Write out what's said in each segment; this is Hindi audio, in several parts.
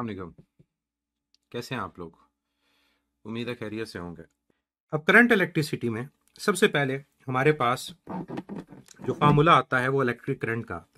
अलैक्म कैसे हैं आप लोग उम्मीद है खैरियत से होंगे अब करंट इलेक्ट्रिसिटी में सबसे पहले हमारे पास जो फार्मूला आता है वो इलेक्ट्रिक करंट का आता है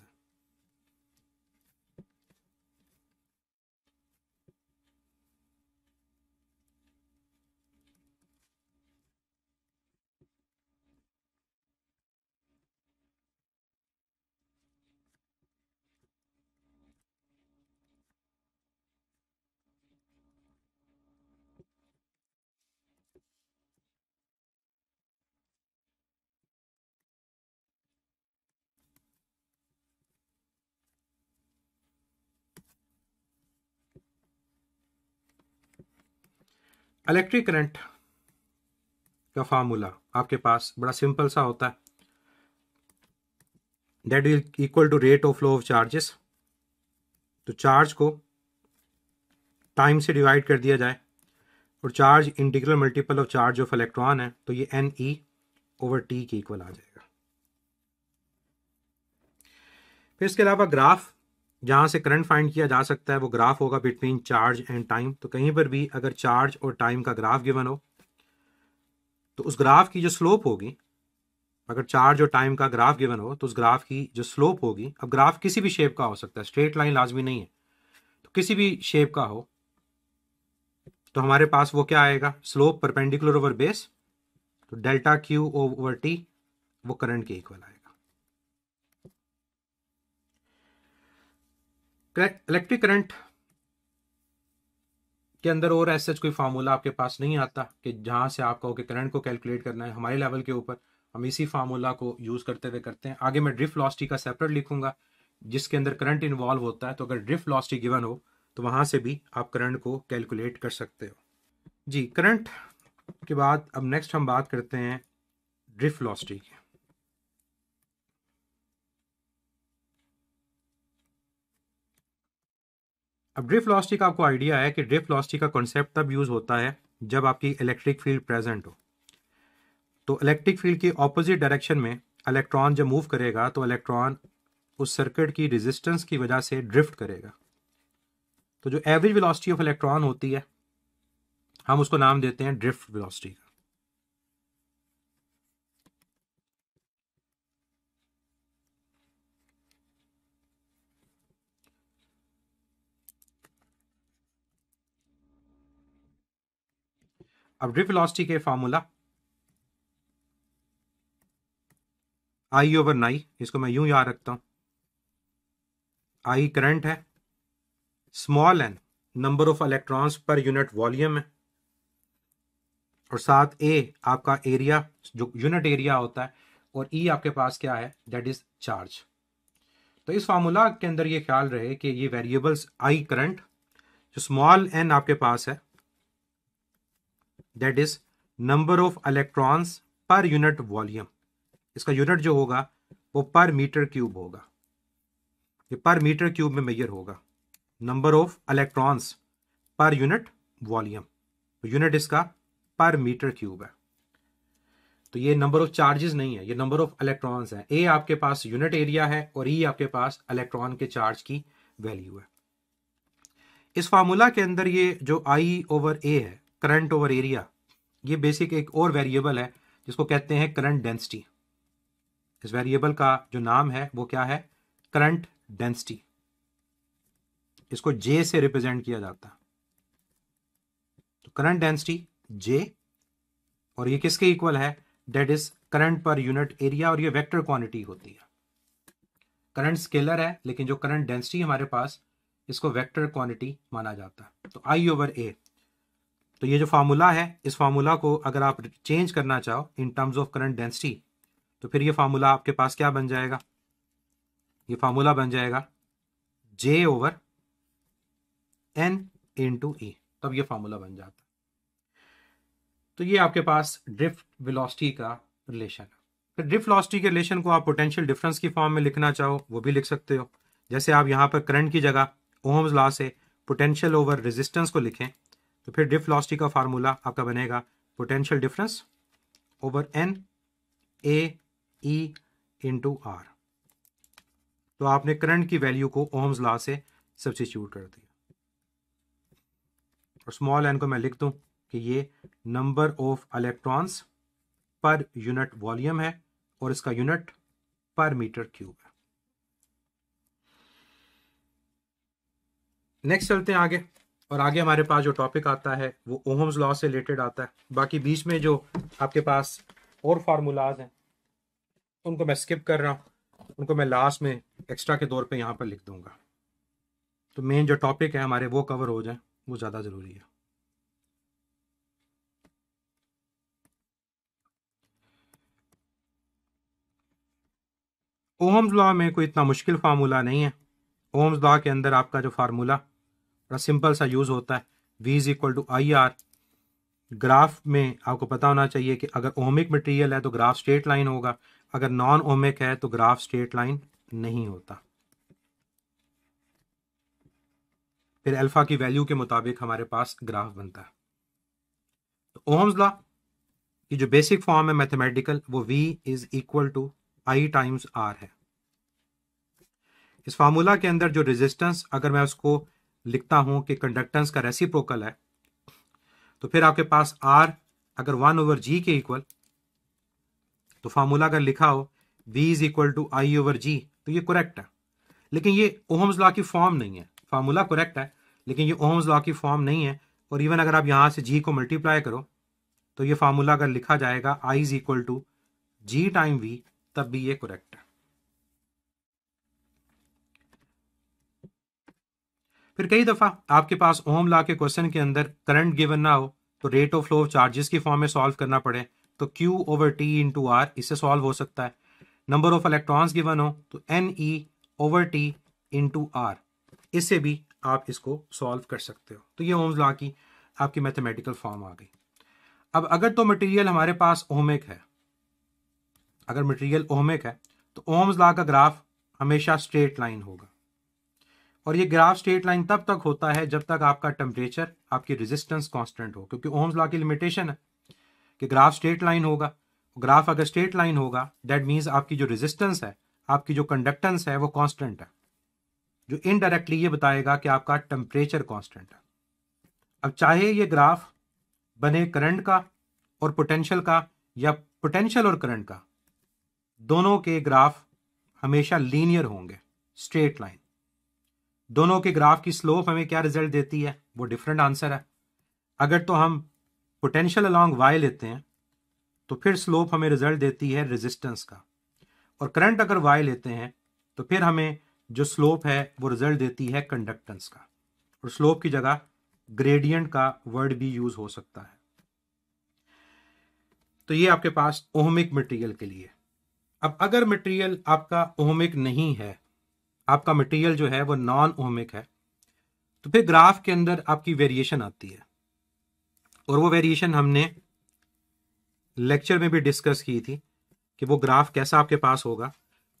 इलेक्ट्रिक करंट का फार्मूला आपके पास बड़ा सिंपल सा होता है that will equal to rate of flow of charges तो चार्ज को टाइम से डिवाइड कर दिया जाए और charge integral multiple of charge of electron है तो ये एन ई ओवर टी के इक्वल आ जाएगा फिर इसके अलावा ग्राफ जहाँ से करंट फाइंड किया जा सकता है वो ग्राफ होगा बिटवीन चार्ज एंड टाइम तो कहीं पर भी अगर चार्ज और टाइम का ग्राफ गिवन हो तो उस ग्राफ की जो स्लोप होगी अगर चार्ज और टाइम का ग्राफ गिवन हो तो उस ग्राफ की जो स्लोप होगी अब ग्राफ किसी भी शेप का हो सकता है स्ट्रेट लाइन लाजमी नहीं है तो किसी भी शेप का हो तो हमारे पास वो क्या आएगा स्लोप परपेंडिकुलर ओवर बेस तो डेल्टा क्यू ओवर टी वो करंट के इक्वल आएगा इलेक्ट्रिक करंट के अंदर और ऐसे कोई फार्मूला आपके पास नहीं आता कि जहाँ से आप कहो कि करंट को कैलकुलेट करना है हमारे लेवल के ऊपर हम इसी फार्मूला को यूज़ करते हुए करते हैं आगे मैं ड्रिफ्ट लॉस्टी का सेपरेट लिखूंगा जिसके अंदर करंट इन्वॉल्व होता है तो अगर ड्रिफ्ट लॉस्टी गिवन हो तो वहां से भी आप करंट को कैलकुलेट कर सकते हो जी करंट के बाद अब नेक्स्ट हम बात करते हैं ड्रिफ्ट लॉस्टी की अब ड्रिफ्ट लॉस्टी का आपको आइडिया है कि ड्रिफ्ट लॉस्टी का कॉन्सेप्ट तब यूज़ होता है जब आपकी इलेक्ट्रिक फील्ड प्रेजेंट हो तो इलेक्ट्रिक फील्ड की ऑपोजिट डायरेक्शन में इलेक्ट्रॉन जब मूव करेगा तो इलेक्ट्रॉन उस सर्किट की रेजिस्टेंस की वजह से ड्रिफ्ट करेगा तो जो एवरेज वेलोसिटी ऑफ इलेक्ट्रॉन होती है हम उसको नाम देते हैं ड्रिफ्ट वेलोसिटी अब ड्रिप के फार्मूला आई ओवर नाई इसको मैं यूं याद रखता हूं आई करंट है small N number of electrons per unit volume है और साथ ए आपका एरिया जो यूनिट एरिया होता है और ई e आपके पास क्या है दैट इज चार्ज तो इस फार्मूला के अंदर ये ख्याल रहे कि ये वेरिएबल्स आई करंट जो स्मॉल एन आपके पास है that is number of electrons per unit volume इसका यूनिट जो होगा वो पर मीटर क्यूब होगा ये पर मीटर क्यूब में मेजर होगा number of electrons per unit volume तो यूनिट इसका पर मीटर क्यूब है तो ये नंबर ऑफ चार्जेस नहीं है ये नंबर ऑफ इलेक्ट्रॉन्स है ए आपके पास यूनिट एरिया है और ई e आपके पास इलेक्ट्रॉन के चार्ज की वैल्यू है इस फार्मूला के अंदर ये जो आई ओवर ए है करंट ओवर एरिया ये बेसिक एक और वेरिएबल है जिसको कहते हैं करंट डेंसिटी इस वेरिएबल का जो नाम है वो क्या है करंट डेंसिटी इसको जे से रिप्रेजेंट किया जाता है तो करंट डेंसिटी जे और ये किसके इक्वल है that is current per unit area और ये वेक्टर क्वांटिटी होती है करंट स्केलर है लेकिन जो करंट डेंसिटी हमारे पास इसको वेक्टर क्वांटिटी माना जाता है तो आई ओवर ए तो ये जो फार्मूला है इस फार्मूला को अगर आप चेंज करना चाहो in terms of current density तो फिर ये फार्मूला आपके पास क्या बन जाएगा ये फार्मूला बन जाएगा J over n into e तब ये फार्मूला बन जाता तो ये आपके पास ड्रिफ्ट वेलोसिटी का रिलेशन है फिर ड्रिफ्ट वेलोसिटी के रिलेशन को आप पोटेंशियल डिफरेंस की फॉर्म में लिखना चाहो वो भी लिख सकते हो जैसे आप यहां पर करंट की जगह ओहम्स लॉ से पोटेंशियल ओवर रेजिस्टेंस को लिखें तो फिर डिफ लॉस्टी का फार्मूला आपका बनेगा potential difference over n A e into R तो आपने करंट की वैल्यू को ओम्स लॉ से सब्सिट्यूट कर दिया और स्मॉल एन को मैं लिख दूं कि ये number of electrons per unit volume है और इसका यूनिट पर मीटर क्यूब है नेक्स्ट चलते हैं आगे और आगे हमारे पास जो टॉपिक आता है वो ओहम्स लॉ से रिलेटेड आता है बाकी बीच में जो आपके पास और फार्मूलाज हैं उनको मैं स्किप कर रहा हूँ उनको मैं लास्ट में एक्स्ट्रा के तौर पर यहाँ पर लिख दूंगा तो मेन जो टॉपिक है हमारे वो कवर हो जाए वो ज़्यादा ज़रूरी है ओहम्स लॉ में कोई इतना मुश्किल फार्मूला नहीं है ओहम्स लॉ के अंदर आपका जो फार्मूला बड़ा सिंपल सा यूज़ होता है V is equal to I R graph में आपको पता होना चाहिए कि अगर ओमिक मटेरियल है तो ग्राफ स्ट्रेट लाइन होगा अगर नॉन ओमिक है तो ग्राफ स्ट्रेट लाइन नहीं होता फिर अल्फा की वैल्यू के मुताबिक हमारे पास ग्राफ बनता है तो ओम्स लॉ की जो बेसिक फॉर्म है मैथमेटिकल वो v is equal to I times R है इस फार्मूला के अंदर जो रेजिस्टेंस अगर मैं उसको लिखता हूं कि कंडक्टेंस का रेसिप्रोकल है तो फिर आपके पास आर अगर वन ओवर जी के इक्वल तो फार्मूला अगर लिखा हो V is equal to I over G तो ये करेक्ट है लेकिन ये ओहम्स लॉ की फॉर्म नहीं है फार्मूला करेक्ट है लेकिन ये ओहम्स लॉ की फॉर्म नहीं है और इवन अगर आप यहां से जी को मल्टीप्लाई करो तो ये फार्मूला अगर लिखा जाएगा I is equal to G time V तब भी ये करेक्ट है फिर कई दफा आपके पास ओम ला के क्वेश्चन के अंदर करंट गिवन ना हो तो rate of flow of charges की फॉर्म में सॉल्व करना पड़े तो Q over t into R इससे सॉल्व हो सकता है नंबर ऑफ इलेक्ट्रॉन्स गिवन हो तो एन ई ओवर टी इंटू आर इससे भी आप इसको सॉल्व कर सकते हो तो ये ओम्स ला की आपकी मैथमेटिकल फॉर्म आ गई अब अगर तो मटेरियल हमारे पास ओमिक है अगर मटेरियल ओमिक है तो ओम्स ला का ग्राफ हमेशा स्ट्रेट लाइन होगा और ये ग्राफ स्ट्रेट लाइन तब तक होता है जब तक आपका टेम्परेचर आपकी रेजिस्टेंस कांस्टेंट हो क्योंकि ओम्स लॉ की लिमिटेशन है कि ग्राफ स्ट्रेट लाइन होगा ग्राफ अगर स्ट्रेट लाइन होगा दैट मीन्स आपकी जो रेजिस्टेंस है आपकी जो कंडक्टेंस है वो कांस्टेंट है जो इनडायरेक्टली ये बताएगा कि आपका टेम्परेचर कॉन्स्टेंट है अब चाहे ये ग्राफ बने करंट का और पोटेंशियल का या पोटेंशियल और करंट का दोनों के ग्राफ हमेशा लीनियर होंगे स्ट्रेट लाइन दोनों के ग्राफ की स्लोप हमें क्या रिजल्ट देती है वो डिफरेंट आंसर है अगर तो हम पोटेंशियल अलॉन्ग वाई लेते हैं तो फिर स्लोप हमें रिजल्ट देती है रेजिस्टेंस का और करंट अगर वाई लेते हैं तो फिर हमें जो स्लोप है वो रिजल्ट देती है कंडक्टेंस का और स्लोप की जगह ग्रेडियंट का वर्ड भी यूज हो सकता है तो ये आपके पास ओहमिक मटेरियल के लिए अब अगर मटेरियल आपका ओहमिक नहीं है आपका मटेरियल जो है वो नॉन ओमिक है तो फिर ग्राफ के अंदर आपकी वेरिएशन आती है और वो वेरिएशन हमने लेक्चर में भी डिस्कस की थी कि वो ग्राफ कैसा आपके पास होगा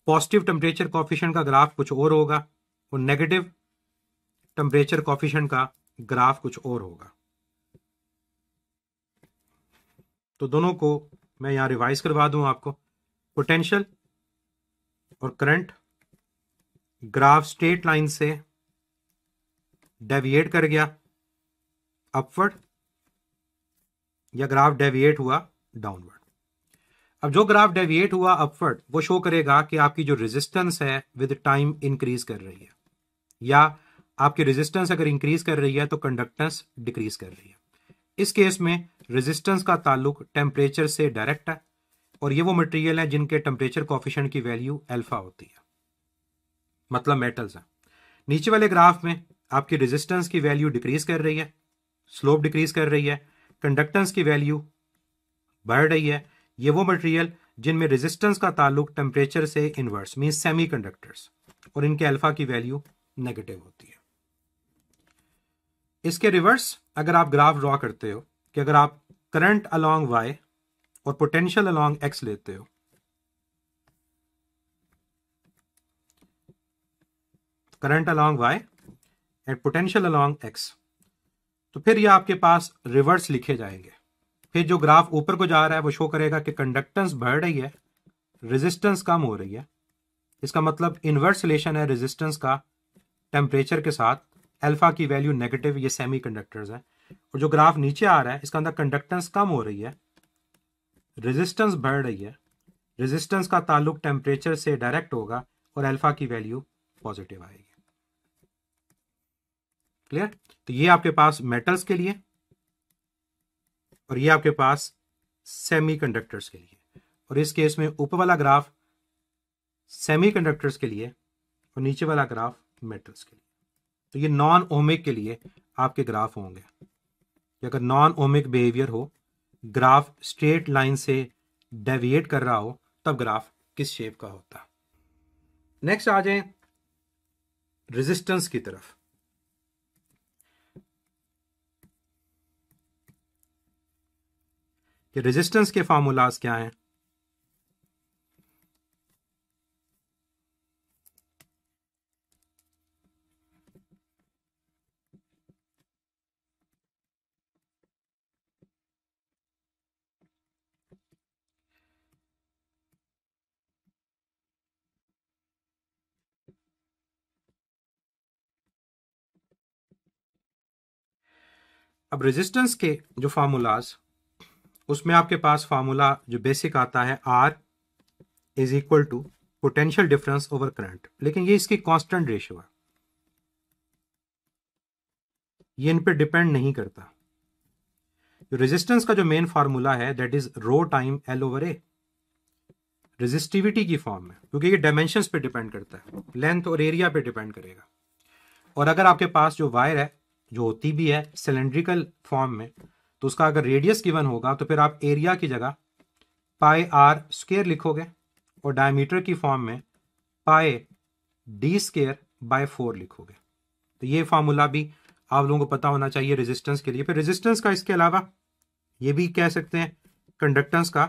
पॉजिटिव टेम्परेचर कॉफिशन का ग्राफ कुछ और होगा और नेगेटिव टेम्परेचर कॉफिशन का ग्राफ कुछ और होगा तो दोनों को मैं यहाँ रिवाइज करवा दूं आपको पोटेंशियल और करंट ग्राफ स्ट्रेट लाइन से डेविएट कर गया अपवर्ड या ग्राफ डेविएट हुआ डाउनवर्ड अब जो ग्राफ डेविएट हुआ अपवर्ड वो शो करेगा कि आपकी जो रेजिस्टेंस है विद टाइम इंक्रीज कर रही है या आपकी रेजिस्टेंस अगर इंक्रीज कर रही है तो कंडक्टेंस डिक्रीज कर रही है इस केस में रेजिस्टेंस का ताल्लुक टेम्परेचर से डायरेक्ट है और ये वो मटेरियल है जिनके टेम्परेचर कॉफिशन की वैल्यू एल्फा होती है मतलब मेटल्स हैं नीचे वाले ग्राफ में आपकी रेजिस्टेंस की वैल्यू डिक्रीज कर रही है स्लोप डिक्रीज कर रही है कंडक्टेंस की वैल्यू बढ़ रही है ये वो मटेरियल जिनमें रेजिस्टेंस का ताल्लुक टेम्परेचर से इन्वर्स मीन सेमी कंडक्टर्स और इनके अल्फा की वैल्यू नेगेटिव होती है इसके रिवर्स अगर आप ग्राफ ड्रॉ करते हो कि अगर आप करंट अलोंग वाई और पोटेंशियल अलोंग एक्स लेते हो current along Y and potential along X तो फिर ये आपके पास रिवर्स लिखे जाएंगे फिर जो ग्राफ ऊपर को जा रहा है वो शो करेगा कि कंडक्टेंस बढ़ रही है रेजिस्टेंस कम हो रही है इसका मतलब इन्वर्स रिलेशन है रेजिस्टेंस का टेम्परेचर के साथ अल्फा की वैल्यू नेगेटिव ये सेमी कंडक्टर्स है और जो ग्राफ नीचे आ रहा है इसका अंदर कंडक्टेंस कम हो रही है रेजिस्टेंस बढ़ रही है रेजिस्टेंस का ताल्लुक टेम्परेचर से डायरेक्ट होगा और अल्फा की वैल्यू पॉजिटिव आएगी क्लियर तो ये आपके पास मेटल्स के लिए और ये आपके पास सेमीकंडक्टर्स के लिए और इस केस में ऊपर वाला ग्राफ सेमीकंडक्टर्स के लिए और नीचे वाला ग्राफ मेटल्स के लिए तो ये नॉन ओमिक के लिए आपके ग्राफ होंगे अगर नॉन ओमिक बिहेवियर हो ग्राफ स्ट्रेट लाइन से डेविएट कर रहा हो तब ग्राफ किस शेप का होता नेक्स्ट आ जाए रेजिस्टेंस की तरफ कि रेजिस्टेंस के फार्मूलाज क्या हैं अब रेजिस्टेंस के जो फार्मूलाज उसमें आपके पास फार्मूला जो बेसिक आता है R is equal to potential difference over current लेकिन ये इसकी कांस्टेंट रेशियो है ये इन पर डिपेंड नहीं करता जो रेजिस्टेंस का जो मेन फार्मूला है that is rho time l over A resistivity की फॉर्म में क्योंकि ये डायमेंशन पे डिपेंड करता है लेंथ और एरिया पे डिपेंड करेगा और अगर आपके पास जो वायर है जो होती भी है सिलेंड्रिकल फॉर्म में तो उसका अगर रेडियस गिवन होगा तो फिर आप एरिया की जगह पाए आर स्केयर लिखोगे और डायमीटर की फॉर्म में पाए डी स्केयर बाय फोर लिखोगे तो ये फार्मूला भी आप लोगों को पता होना चाहिए रेजिस्टेंस के लिए फिर रेजिस्टेंस का इसके अलावा ये भी कह सकते हैं कंडक्टेंस का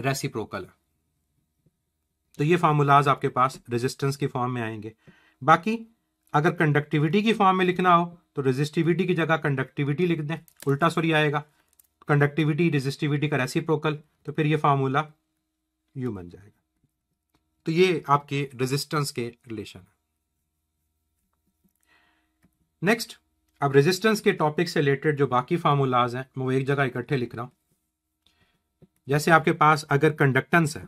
रेसिप्रोकल तो ये फार्मूलाज आपके पास रेजिस्टेंस की फॉर्म में आएंगे बाकी अगर कंडक्टिविटी की फॉर्म में लिखना हो तो रेजिस्टिविटी की जगह कंडक्टिविटी लिख दें उल्टा सॉरी आएगा कंडक्टिविटी रेजिस्टिविटी का प्रोकल तो फिर ये फार्मूला यू बन जाएगा तो ये आपके रेजिस्टेंस के रिलेशन है नेक्स्ट अब रेजिस्टेंस के टॉपिक से रिलेटेड जो बाकी फार्मूलाज हैं मैं वो एक जगह इकट्ठे लिख रहा हूं जैसे आपके पास अगर कंडक्टेंस है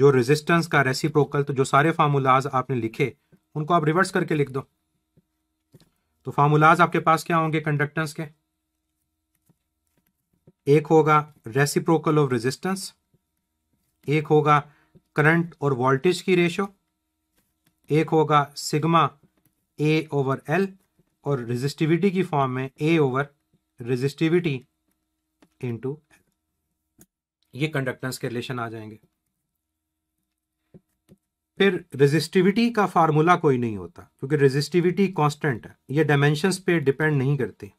जो रेजिस्टेंस का रेसी तो जो सारे फार्मूलाज आपने लिखे उनको आप रिवर्स करके लिख दो तो फार्मूलाज आपके पास क्या होंगे कंडक्टेंस के एक होगा रेसिप्रोकल ऑफ रेजिस्टेंस एक होगा करंट और वोल्टेज की रेशो एक होगा सिग्मा ए ओवर एल और रेजिस्टिविटी की फॉर्म में ए ओवर रेजिस्टिविटी इनटू ये कंडक्टेंस के रिलेशन आ जाएंगे फिर रेजिस्टिविटी का फार्मूला कोई नहीं होता क्योंकि रेजिस्टिविटी कांस्टेंट है ये डायमेंशंस पे डिपेंड नहीं करती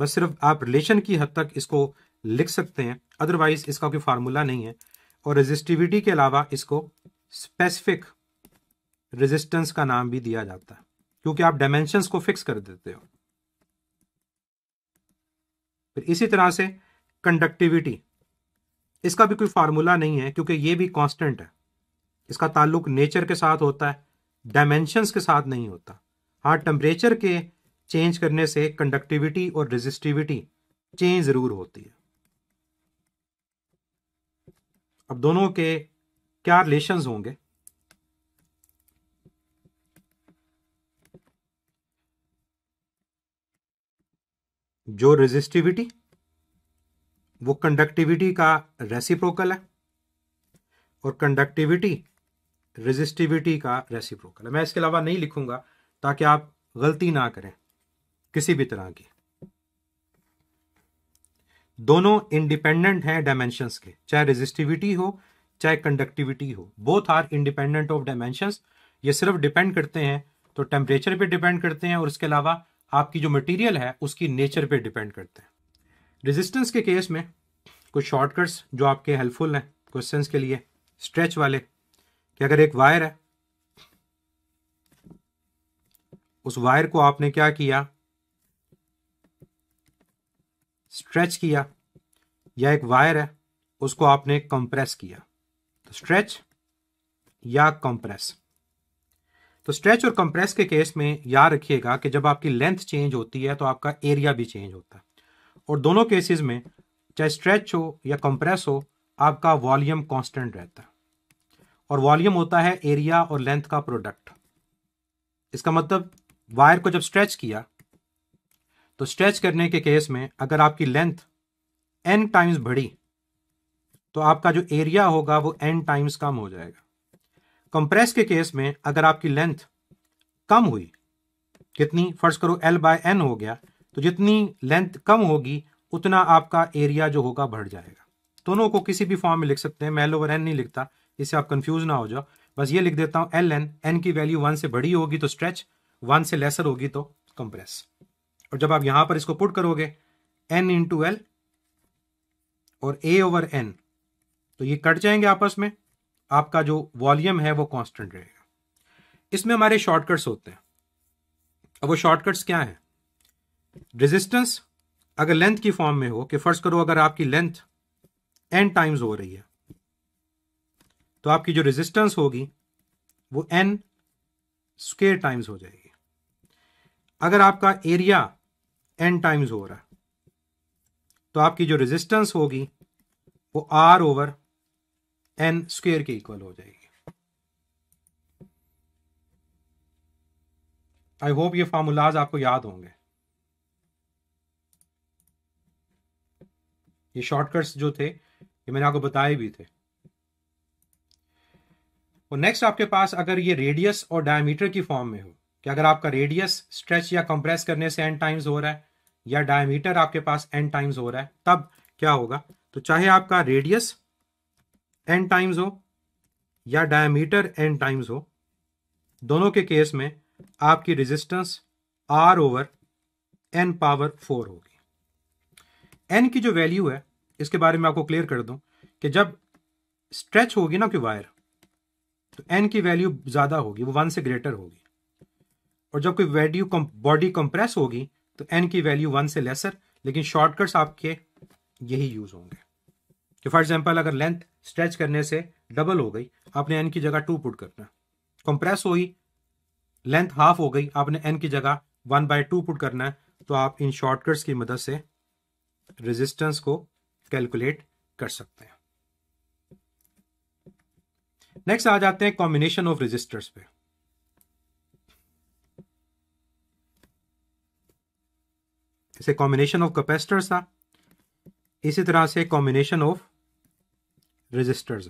बस सिर्फ आप रिलेशन की हद तक इसको लिख सकते हैं अदरवाइज इसका कोई फार्मूला नहीं है और रेजिस्टिविटी के अलावा इसको स्पेसिफिक रेजिस्टेंस का नाम भी दिया जाता है क्योंकि आप डायमेंशंस को फिक्स कर देते हो फिर इसी तरह से कंडक्टिविटी इसका भी कोई फार्मूला नहीं है क्योंकि ये भी कांस्टेंट है इसका ताल्लुक नेचर के साथ होता है डायमेंशंस के साथ नहीं होता हाँ टेम्परेचर के चेंज करने से कंडक्टिविटी और रेजिस्टिविटी चेंज ज़रूर होती है अब दोनों के क्या रिलेशंस होंगे जो रेजिस्टिविटी वो कंडक्टिविटी का रेसिप्रोकल है और कंडक्टिविटी रेजिस्टिविटी का रेसिप्रोकल मैं इसके अलावा नहीं लिखूंगा ताकि आप गलती ना करें किसी भी तरह की दोनों इंडिपेंडेंट हैं डायमेंशंस के चाहे रेजिस्टिविटी हो चाहे कंडक्टिविटी हो both are independent of dimensions ये सिर्फ डिपेंड करते हैं तो टेम्परेचर पे डिपेंड करते हैं और इसके अलावा आपकी जो मटेरियल है उसकी नेचर पे डिपेंड करते हैं रेजिस्टेंस के केस में कुछ शॉर्टकट्स जो आपके हेल्पफुल हैं क्वेश्चंस के लिए स्ट्रेच वाले कि अगर एक वायर है उस वायर को आपने क्या किया स्ट्रेच किया या एक वायर है उसको आपने कंप्रेस किया तो स्ट्रेच या कंप्रेस तो स्ट्रेच और कंप्रेस के केस में याद रखिएगा कि जब आपकी लेंथ चेंज होती है तो आपका एरिया भी चेंज होता है और दोनों केसेस में चाहे स्ट्रेच हो या कंप्रेस हो आपका वॉल्यूम कांस्टेंट रहता है और वॉल्यूम होता है एरिया और लेंथ का प्रोडक्ट इसका मतलब वायर को जब स्ट्रेच किया तो स्ट्रेच करने के केस में अगर आपकी लेंथ एन टाइम्स बढ़ी तो आपका जो एरिया होगा वो एन टाइम्स कम हो जाएगा कंप्रेस के केस में अगर आपकी लेंथ कम हुई कितनी फर्ज करो एल बाय एन हो गया तो जितनी लेंथ कम होगी उतना आपका एरिया जो होगा बढ़ जाएगा दोनों को किसी भी फॉर्म में लिख सकते हैं मैं एल ओवर एन नहीं लिखता इससे आप कंफ्यूज ना हो जाओ बस ये लिख देता हूं एल एन एन की वैल्यू वन से बड़ी होगी तो स्ट्रेच वन से लेसर होगी तो कंप्रेस और जब आप यहां पर इसको पुट करोगे एन इंटू एल और ए ओवर एन तो ये कट जाएंगे आपस में आपका जो वॉल्यूम है वो कांस्टेंट रहेगा इसमें हमारे शॉर्टकट्स होते हैं अब वो शॉर्टकट्स क्या है रेजिस्टेंस अगर लेंथ की फॉर्म में हो कि फर्ज करो अगर आपकी लेंथ एन टाइम्स हो रही है तो आपकी जो रेजिस्टेंस होगी वो एन स्केयर टाइम्स हो जाएगी अगर आपका एरिया एन टाइम्स हो रहा तो आपकी जो रेजिस्टेंस होगी वो आर ओवर एन स्क्वेयर के इक्वल हो जाएगी आई होप ये फार्मूलाज आपको याद होंगे ये शॉर्टकट्स जो थे ये मैंने आपको बताए भी थे और नेक्स्ट आपके पास अगर ये रेडियस और डायमीटर की फॉर्म में हो कि अगर आपका रेडियस स्ट्रेच या कंप्रेस करने से एन टाइम्स हो रहा है या डायमीटर आपके पास एन टाइम्स हो रहा है तब क्या होगा तो चाहे आपका रेडियस एन टाइम्स हो या डायमीटर एन टाइम्स हो दोनों के केस में आपकी resistance R over n power four होगी एन की जो वैल्यू है इसके बारे में आपको क्लियर कर दूं कि जब स्ट्रेच होगी ना कि वायर तो एन की वैल्यू ज़्यादा होगी वो वन से ग्रेटर होगी और जब कोई वैल्यू बॉडी कंप्रेस होगी तो एन की वैल्यू वन से लेसर लेकिन शॉर्टकट्स आपके यही यूज़ होंगे कि फॉर एग्जाम्पल अगर लेंथ स्ट्रेच करने से डबल हो गई आपने एन की जगह टू पुट करना कंप्रेस हुई लेंथ हाफ हो गई आपने एन की जगह वन बाय टू पुट करना है तो आप इन शॉर्टकट्स की मदद से रेजिस्टेंस को कैलकुलेट कर सकते हैं नेक्स्ट आ जाते हैं कॉम्बिनेशन ऑफ रजिस्टर्स पे इसे कॉम्बिनेशन ऑफ कैपेसिटर्स था इसी तरह से कॉम्बिनेशन ऑफ रजिस्टर्स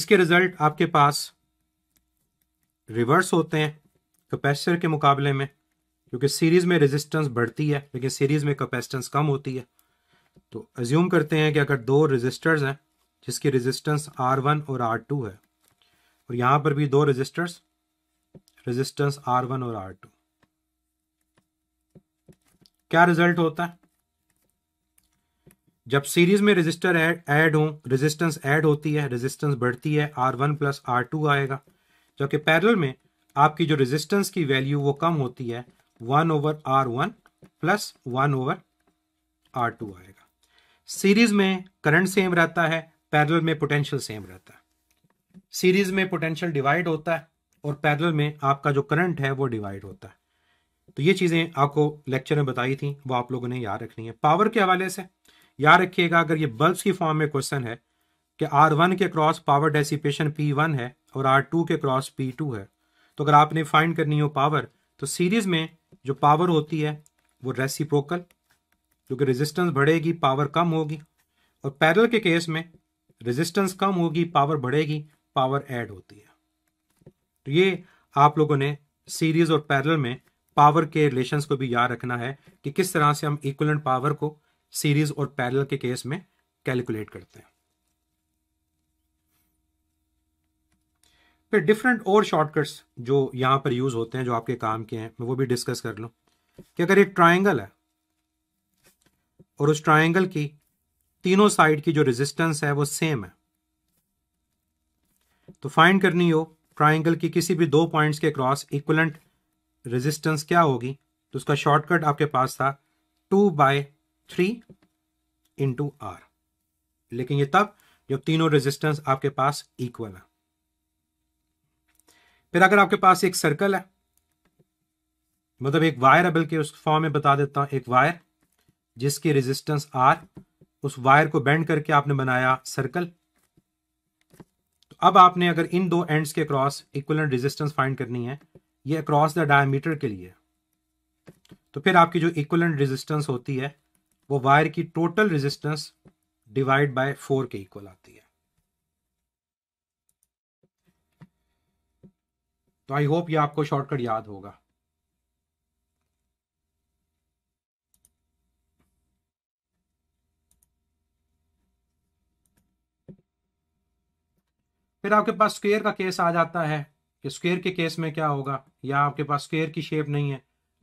इसके रिजल्ट आपके पास रिवर्स होते हैं कैपेसिटर के मुकाबले में क्योंकि सीरीज में रेजिस्टेंस बढ़ती है लेकिन सीरीज में कैपेसिटेंस कम होती है तो अज्यूम करते हैं कि अगर दो रजिस्टर्स हैं जिसकी रेजिस्टेंस आर वन और आर टू है और यहां पर भी दो रजिस्टर्स रेजिस्टेंस आर वन और आर टू क्या रिजल्ट होता है जब सीरीज में रजिस्टर ऐड हो रेजिस्टेंस ऐड होती है रेजिस्टेंस बढ़ती है R one plus R two आएगा जबकि पैरल में आपकी जो रेजिस्टेंस की वैल्यू वो कम होती है one over R one plus one over R two आएगा सीरीज में करंट सेम रहता है पैरेलल में पोटेंशियल सेम रहता है सीरीज में पोटेंशियल डिवाइड होता है और पैरेलल में आपका जो करंट है वो डिवाइड होता है तो ये चीज़ें आपको लेक्चर में बताई थी वो आप लोगों ने याद रखनी है पावर के हवाले से याद रखिएगा अगर ये बल्ब की फॉर्म में क्वेश्चन है कि आर वन के across power dissipation P one है और आर टू के क्रॉस पी टू है तो अगर आपने फाइंड करनी हो पावर तो सीरीज में जो पावर होती है वो रेसिप्रोकल क्योंकि रेजिस्टेंस बढ़ेगी पावर कम होगी और पैरल के केस में रेजिस्टेंस कम होगी पावर बढ़ेगी पावर ऐड होती है तो ये आप लोगों ने सीरीज और पैरल में पावर के रिलेशन को भी याद रखना है कि किस तरह से हम इक्वलेंट पावर को सीरीज और पैरल के केस में कैलकुलेट करते हैं फिर डिफरेंट और शॉर्टकट्स जो यहां पर यूज़ होते हैं जो आपके काम के हैं मैं वो भी डिस्कस कर लूँ कि अगर एक ट्राइंगल है और उस ट्रायंगल की तीनों साइड की जो रेजिस्टेंस है वो सेम है तो फाइंड करनी हो ट्राइंगल की किसी भी दो पॉइंट्स के क्रॉस इक्वलेंट रेजिस्टेंस क्या होगी तो उसका शॉर्टकट आपके पास था two by three into R लेकिन ये तब जब तीनों रेजिस्टेंस आपके पास इक्वल है फिर अगर आपके पास एक सर्कल है मतलब एक वायर है बल्कि उस फॉर्म में बता देता हूं एक वायर जिसकी रेजिस्टेंस आर उस वायर को बेंड करके आपने बनाया सर्कल तो अब आपने अगर इन दो एंड्स के क्रॉस इक्वलेंट रेजिस्टेंस फाइंड करनी है ये अक्रॉस द डायमीटर के लिए तो फिर आपकी जो इक्वलेंट रेजिस्टेंस होती है वो वायर की total resistance divide by four के इक्वल आती है तो आई होप ये आपको शॉर्टकट याद होगा फिर आपके पास स्क्वेयर का केस आ जाता है कि स्क्वेयर के केस में क्या होगा या आपके पास स्क्वेयर की शेप नहीं है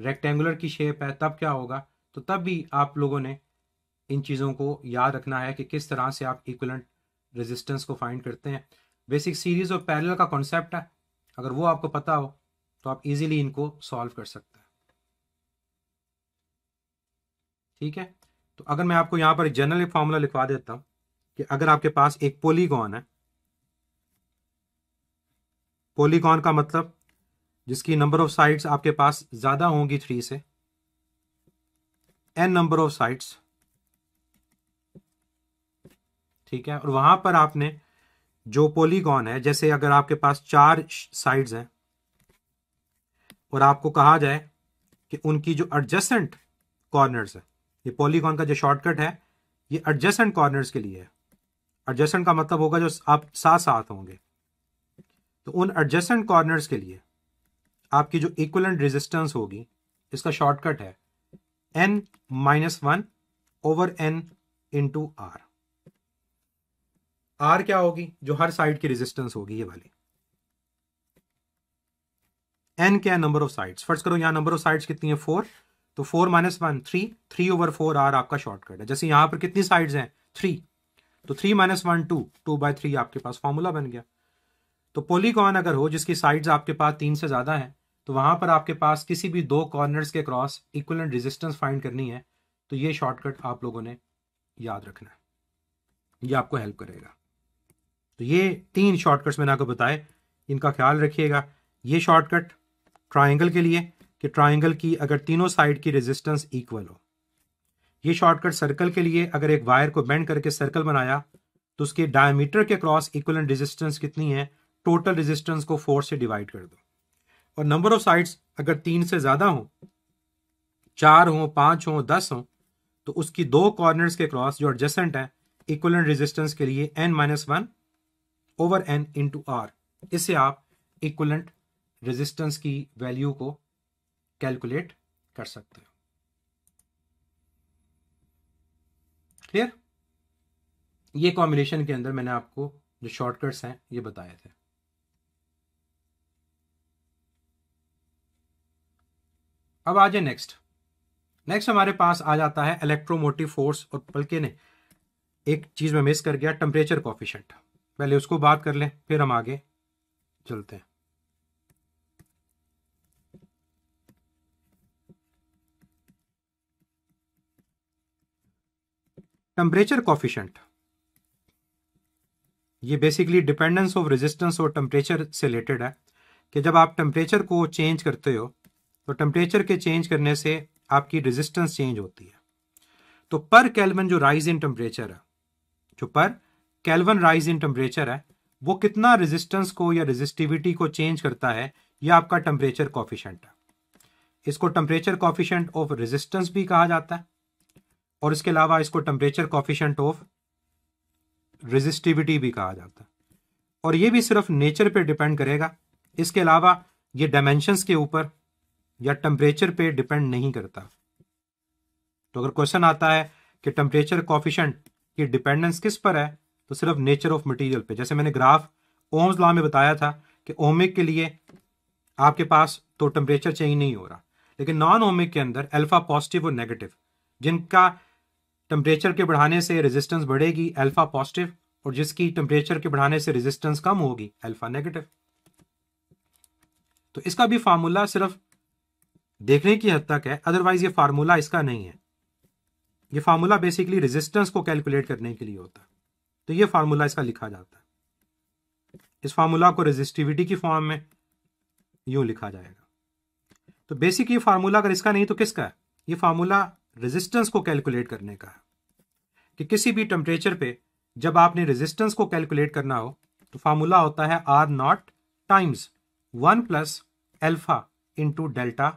रेक्टेंगुलर की शेप है तब क्या होगा तो तब भी आप लोगों ने इन चीज़ों को याद रखना है कि किस तरह से आप इक्वलेंट रेजिस्टेंस को फाइंड करते हैं बेसिक सीरीज और पैरेलल का कॉन्सेप्ट है अगर वो आपको पता हो तो आप इजीली इनको सॉल्व कर सकते हैं ठीक है तो अगर मैं आपको यहाँ पर जनरल फार्मूला फॉर्मूला लिखवा देता हूँ कि अगर आपके पास एक पोलीगॉन है पॉलीगॉन का मतलब जिसकी नंबर ऑफ साइड्स आपके पास ज़्यादा होंगी थ्री से एन नंबर ऑफ साइड्स ठीक है और वहां पर आपने जो पॉलीगॉन है जैसे अगर आपके पास चार साइड्स हैं और आपको कहा जाए कि उनकी जो एडजस्टेंट कॉर्नर्स है ये पॉलीगॉन का जो शॉर्टकट है ये एडजस्टेंट कॉर्नर्स के लिए है एडजस्टेंट का मतलब होगा जो आप साथ साथ होंगे तो उन एडजस्टेंट कॉर्नर्स के लिए आपकी जो इक्वलेंट रेजिस्टेंस होगी इसका शॉर्टकट है n minus one over n into R R क्या होगी जो हर साइड की रेजिस्टेंस होगी ये वाली एन क्या नंबर ऑफ साइड्स फर्स्ट करो यहां नंबर ऑफ साइड्स कितनी है फोर तो four minus one three three over four R आपका शॉर्टकट है जैसे यहां पर कितनी साइड्स हैं थ्री तो three minus one two two by three आपके पास फॉर्मूला बन गया तो पोलीकॉन अगर हो जिसकी साइड्स आपके पास तीन से ज़्यादा हैं तो वहां पर आपके पास किसी भी दो कॉर्नर्स के क्रॉस इक्वल रेजिस्टेंस फाइंड करनी है तो ये शॉर्टकट आप लोगों ने याद रखना है ये आपको हेल्प करेगा तो ये तीन शॉर्टकट्स मैंने आपको बताए इनका ख्याल रखिएगा ये शॉर्टकट ट्राइंगल के लिए कि ट्राइंगल की अगर तीनों साइड की रेजिस्टेंस इक्वल हो ये शॉर्टकट सर्कल के लिए अगर एक वायर को बेंड करके सर्कल बनाया तो उसके डायमीटर के क्रॉस इक्वल रेजिस्टेंस कितनी है टोटल रेजिस्टेंस को फोर से डिवाइड कर दो और नंबर ऑफ साइड्स अगर तीन से ज्यादा हो चार हो पांच हो दस हो तो उसकी दो कॉर्नर्स के क्रॉस जो एडजेसेंट है इक्वलेंट रेजिस्टेंस के लिए n minus one over n into R इससे आप इक्वलेंट रेजिस्टेंस की वैल्यू को कैलकुलेट कर सकते हो क्लियर ये कॉम्बिनेशन के अंदर मैंने आपको जो शॉर्टकट्स हैं ये बताए थे अब आ जाए नेक्स्ट नेक्स्ट हमारे पास आ जाता है इलेक्ट्रोमोटिव फोर्स और बल्कि ने एक चीज में मिस कर गया टेम्परेचर कॉफिशेंट पहले उसको बात कर लें फिर हम आगे चलते हैं टेम्परेचर कॉफिशेंट ये बेसिकली डिपेंडेंस ऑफ रेजिस्टेंस और टेम्परेचर से रिलेटेड है कि जब आप टेम्परेचर को चेंज करते हो तो टेम्परेचर के चेंज करने से आपकी रेजिस्टेंस चेंज होती है तो पर कैलवन जो राइज इन टेम्परेचर है जो पर कैलवन राइज इन टेम्परेचर है वो कितना रेजिस्टेंस को या रेजिस्टिविटी को चेंज करता है यह आपका टेम्परेचर कॉफिशेंट है इसको टेम्परेचर कॉफिशेंट ऑफ रेजिस्टेंस भी कहा जाता है और इसके अलावा इसको टेम्परेचर कॉफिशेंट ऑफ रेजिस्टिविटी भी कहा जाता है और ये भी सिर्फ नेचर पे डिपेंड करेगा इसके अलावा ये डायमेंशंस के ऊपर या टेम्परेचर पे डिपेंड नहीं करता तो अगर क्वेश्चन आता है कि टेम्परेचर कॉफिशेंट की डिपेंडेंस किस पर है तो सिर्फ नेचर ऑफ मटेरियल पे जैसे मैंने ग्राफ ओम्स लॉ में बताया था कि ओमिक के लिए आपके पास तो टेम्परेचर चेंज नहीं हो रहा लेकिन नॉन ओमिक के अंदर अल्फा पॉजिटिव और नेगेटिव जिनका टेम्परेचर के बढ़ाने से रेजिस्टेंस बढ़ेगी अल्फा पॉजिटिव और जिसकी टेम्परेचर के बढ़ाने से रेजिस्टेंस कम होगी अल्फा नेगेटिव तो इसका भी फार्मूला सिर्फ देखने की हद तक है अदरवाइज ये फार्मूला इसका नहीं है ये फार्मूला बेसिकली रेजिस्टेंस को कैलकुलेट करने के लिए होता है तो ये फार्मूला इसका लिखा जाता है इस फार्मूला को रेजिस्टिविटी की फॉर्म में यूं लिखा जाएगा तो बेसिक ये फार्मूला अगर इसका नहीं तो किसका है ये फार्मूला रेजिस्टेंस को कैलकुलेट करने का है कि किसी भी टेम्परेचर पे जब आपने रेजिस्टेंस को कैलकुलेट करना हो तो फार्मूला होता है R naught times one plus alpha into delta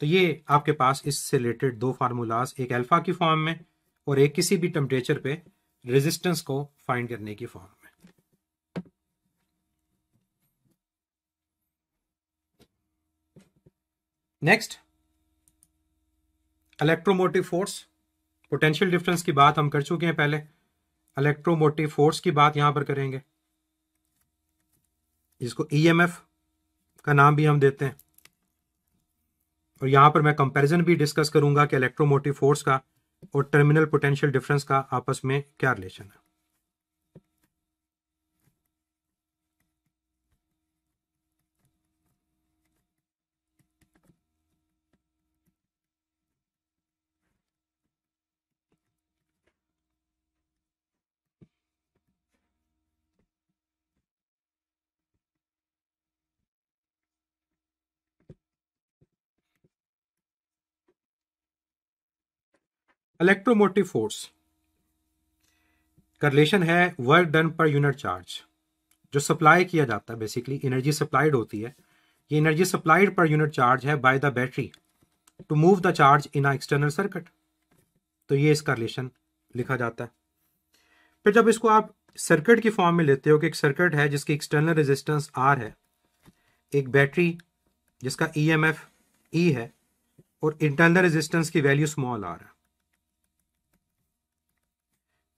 तो ये आपके पास इससे रिलेटेड दो फार्मूलाज एक अल्फा की फॉर्म में और एक किसी भी टेम्परेचर पे रेजिस्टेंस को फाइंड करने की फॉर्म में next electromotive force potential difference की बात हम कर चुके हैं पहले इलेक्ट्रोमोटिव फोर्स की बात यहां पर करेंगे इसको ईएमएफ e का नाम भी हम देते हैं और यहाँ पर मैं कंपैरिजन भी डिस्कस करूंगा कि इलेक्ट्रोमोटिव फोर्स का और टर्मिनल पोटेंशियल डिफरेंस का आपस में क्या रिलेशन है इलेक्ट्रोमोटिव फोर्स का रिलेशन है work done per unit charge जो सप्लाई किया जाता है बेसिकली एनर्जी सप्लाइड होती है ये energy supplied per unit charge है by the battery to move the charge in a external circuit तो ये इसका रिलेशन लिखा जाता है फिर जब इसको आप सर्किट की फॉर्म में लेते हो कि एक सर्किट है जिसकी एक्सटर्नल रेजिस्टेंस आर है एक बैटरी जिसका ई एम एफ ई है और इंटरनल रेजिस्टेंस की वैल्यू स्मॉल आर है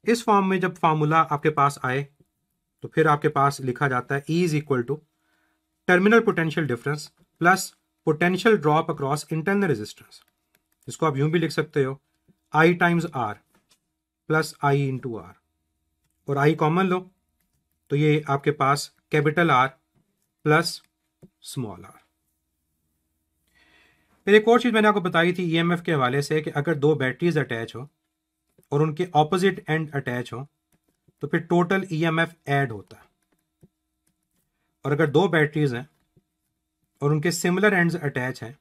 इस फॉर्म में जब फार्मूला आपके पास आए तो फिर आपके पास लिखा जाता है E is equal to terminal potential difference plus potential drop across internal resistance इसको आप यूं भी लिख सकते हो I times R plus I into R और आई कॉमन लो तो ये आपके पास capital R plus small R फिर एक और चीज़ मैंने आपको बताई थी ईएमएफ e के हवाले से कि अगर दो बैटरीज अटैच हो और उनके ऑपोजिट एंड अटैच हो तो फिर टोटल ईएमएफ ऐड होता है और अगर दो बैटरीज हैं और उनके सिमिलर एंड्स अटैच हैं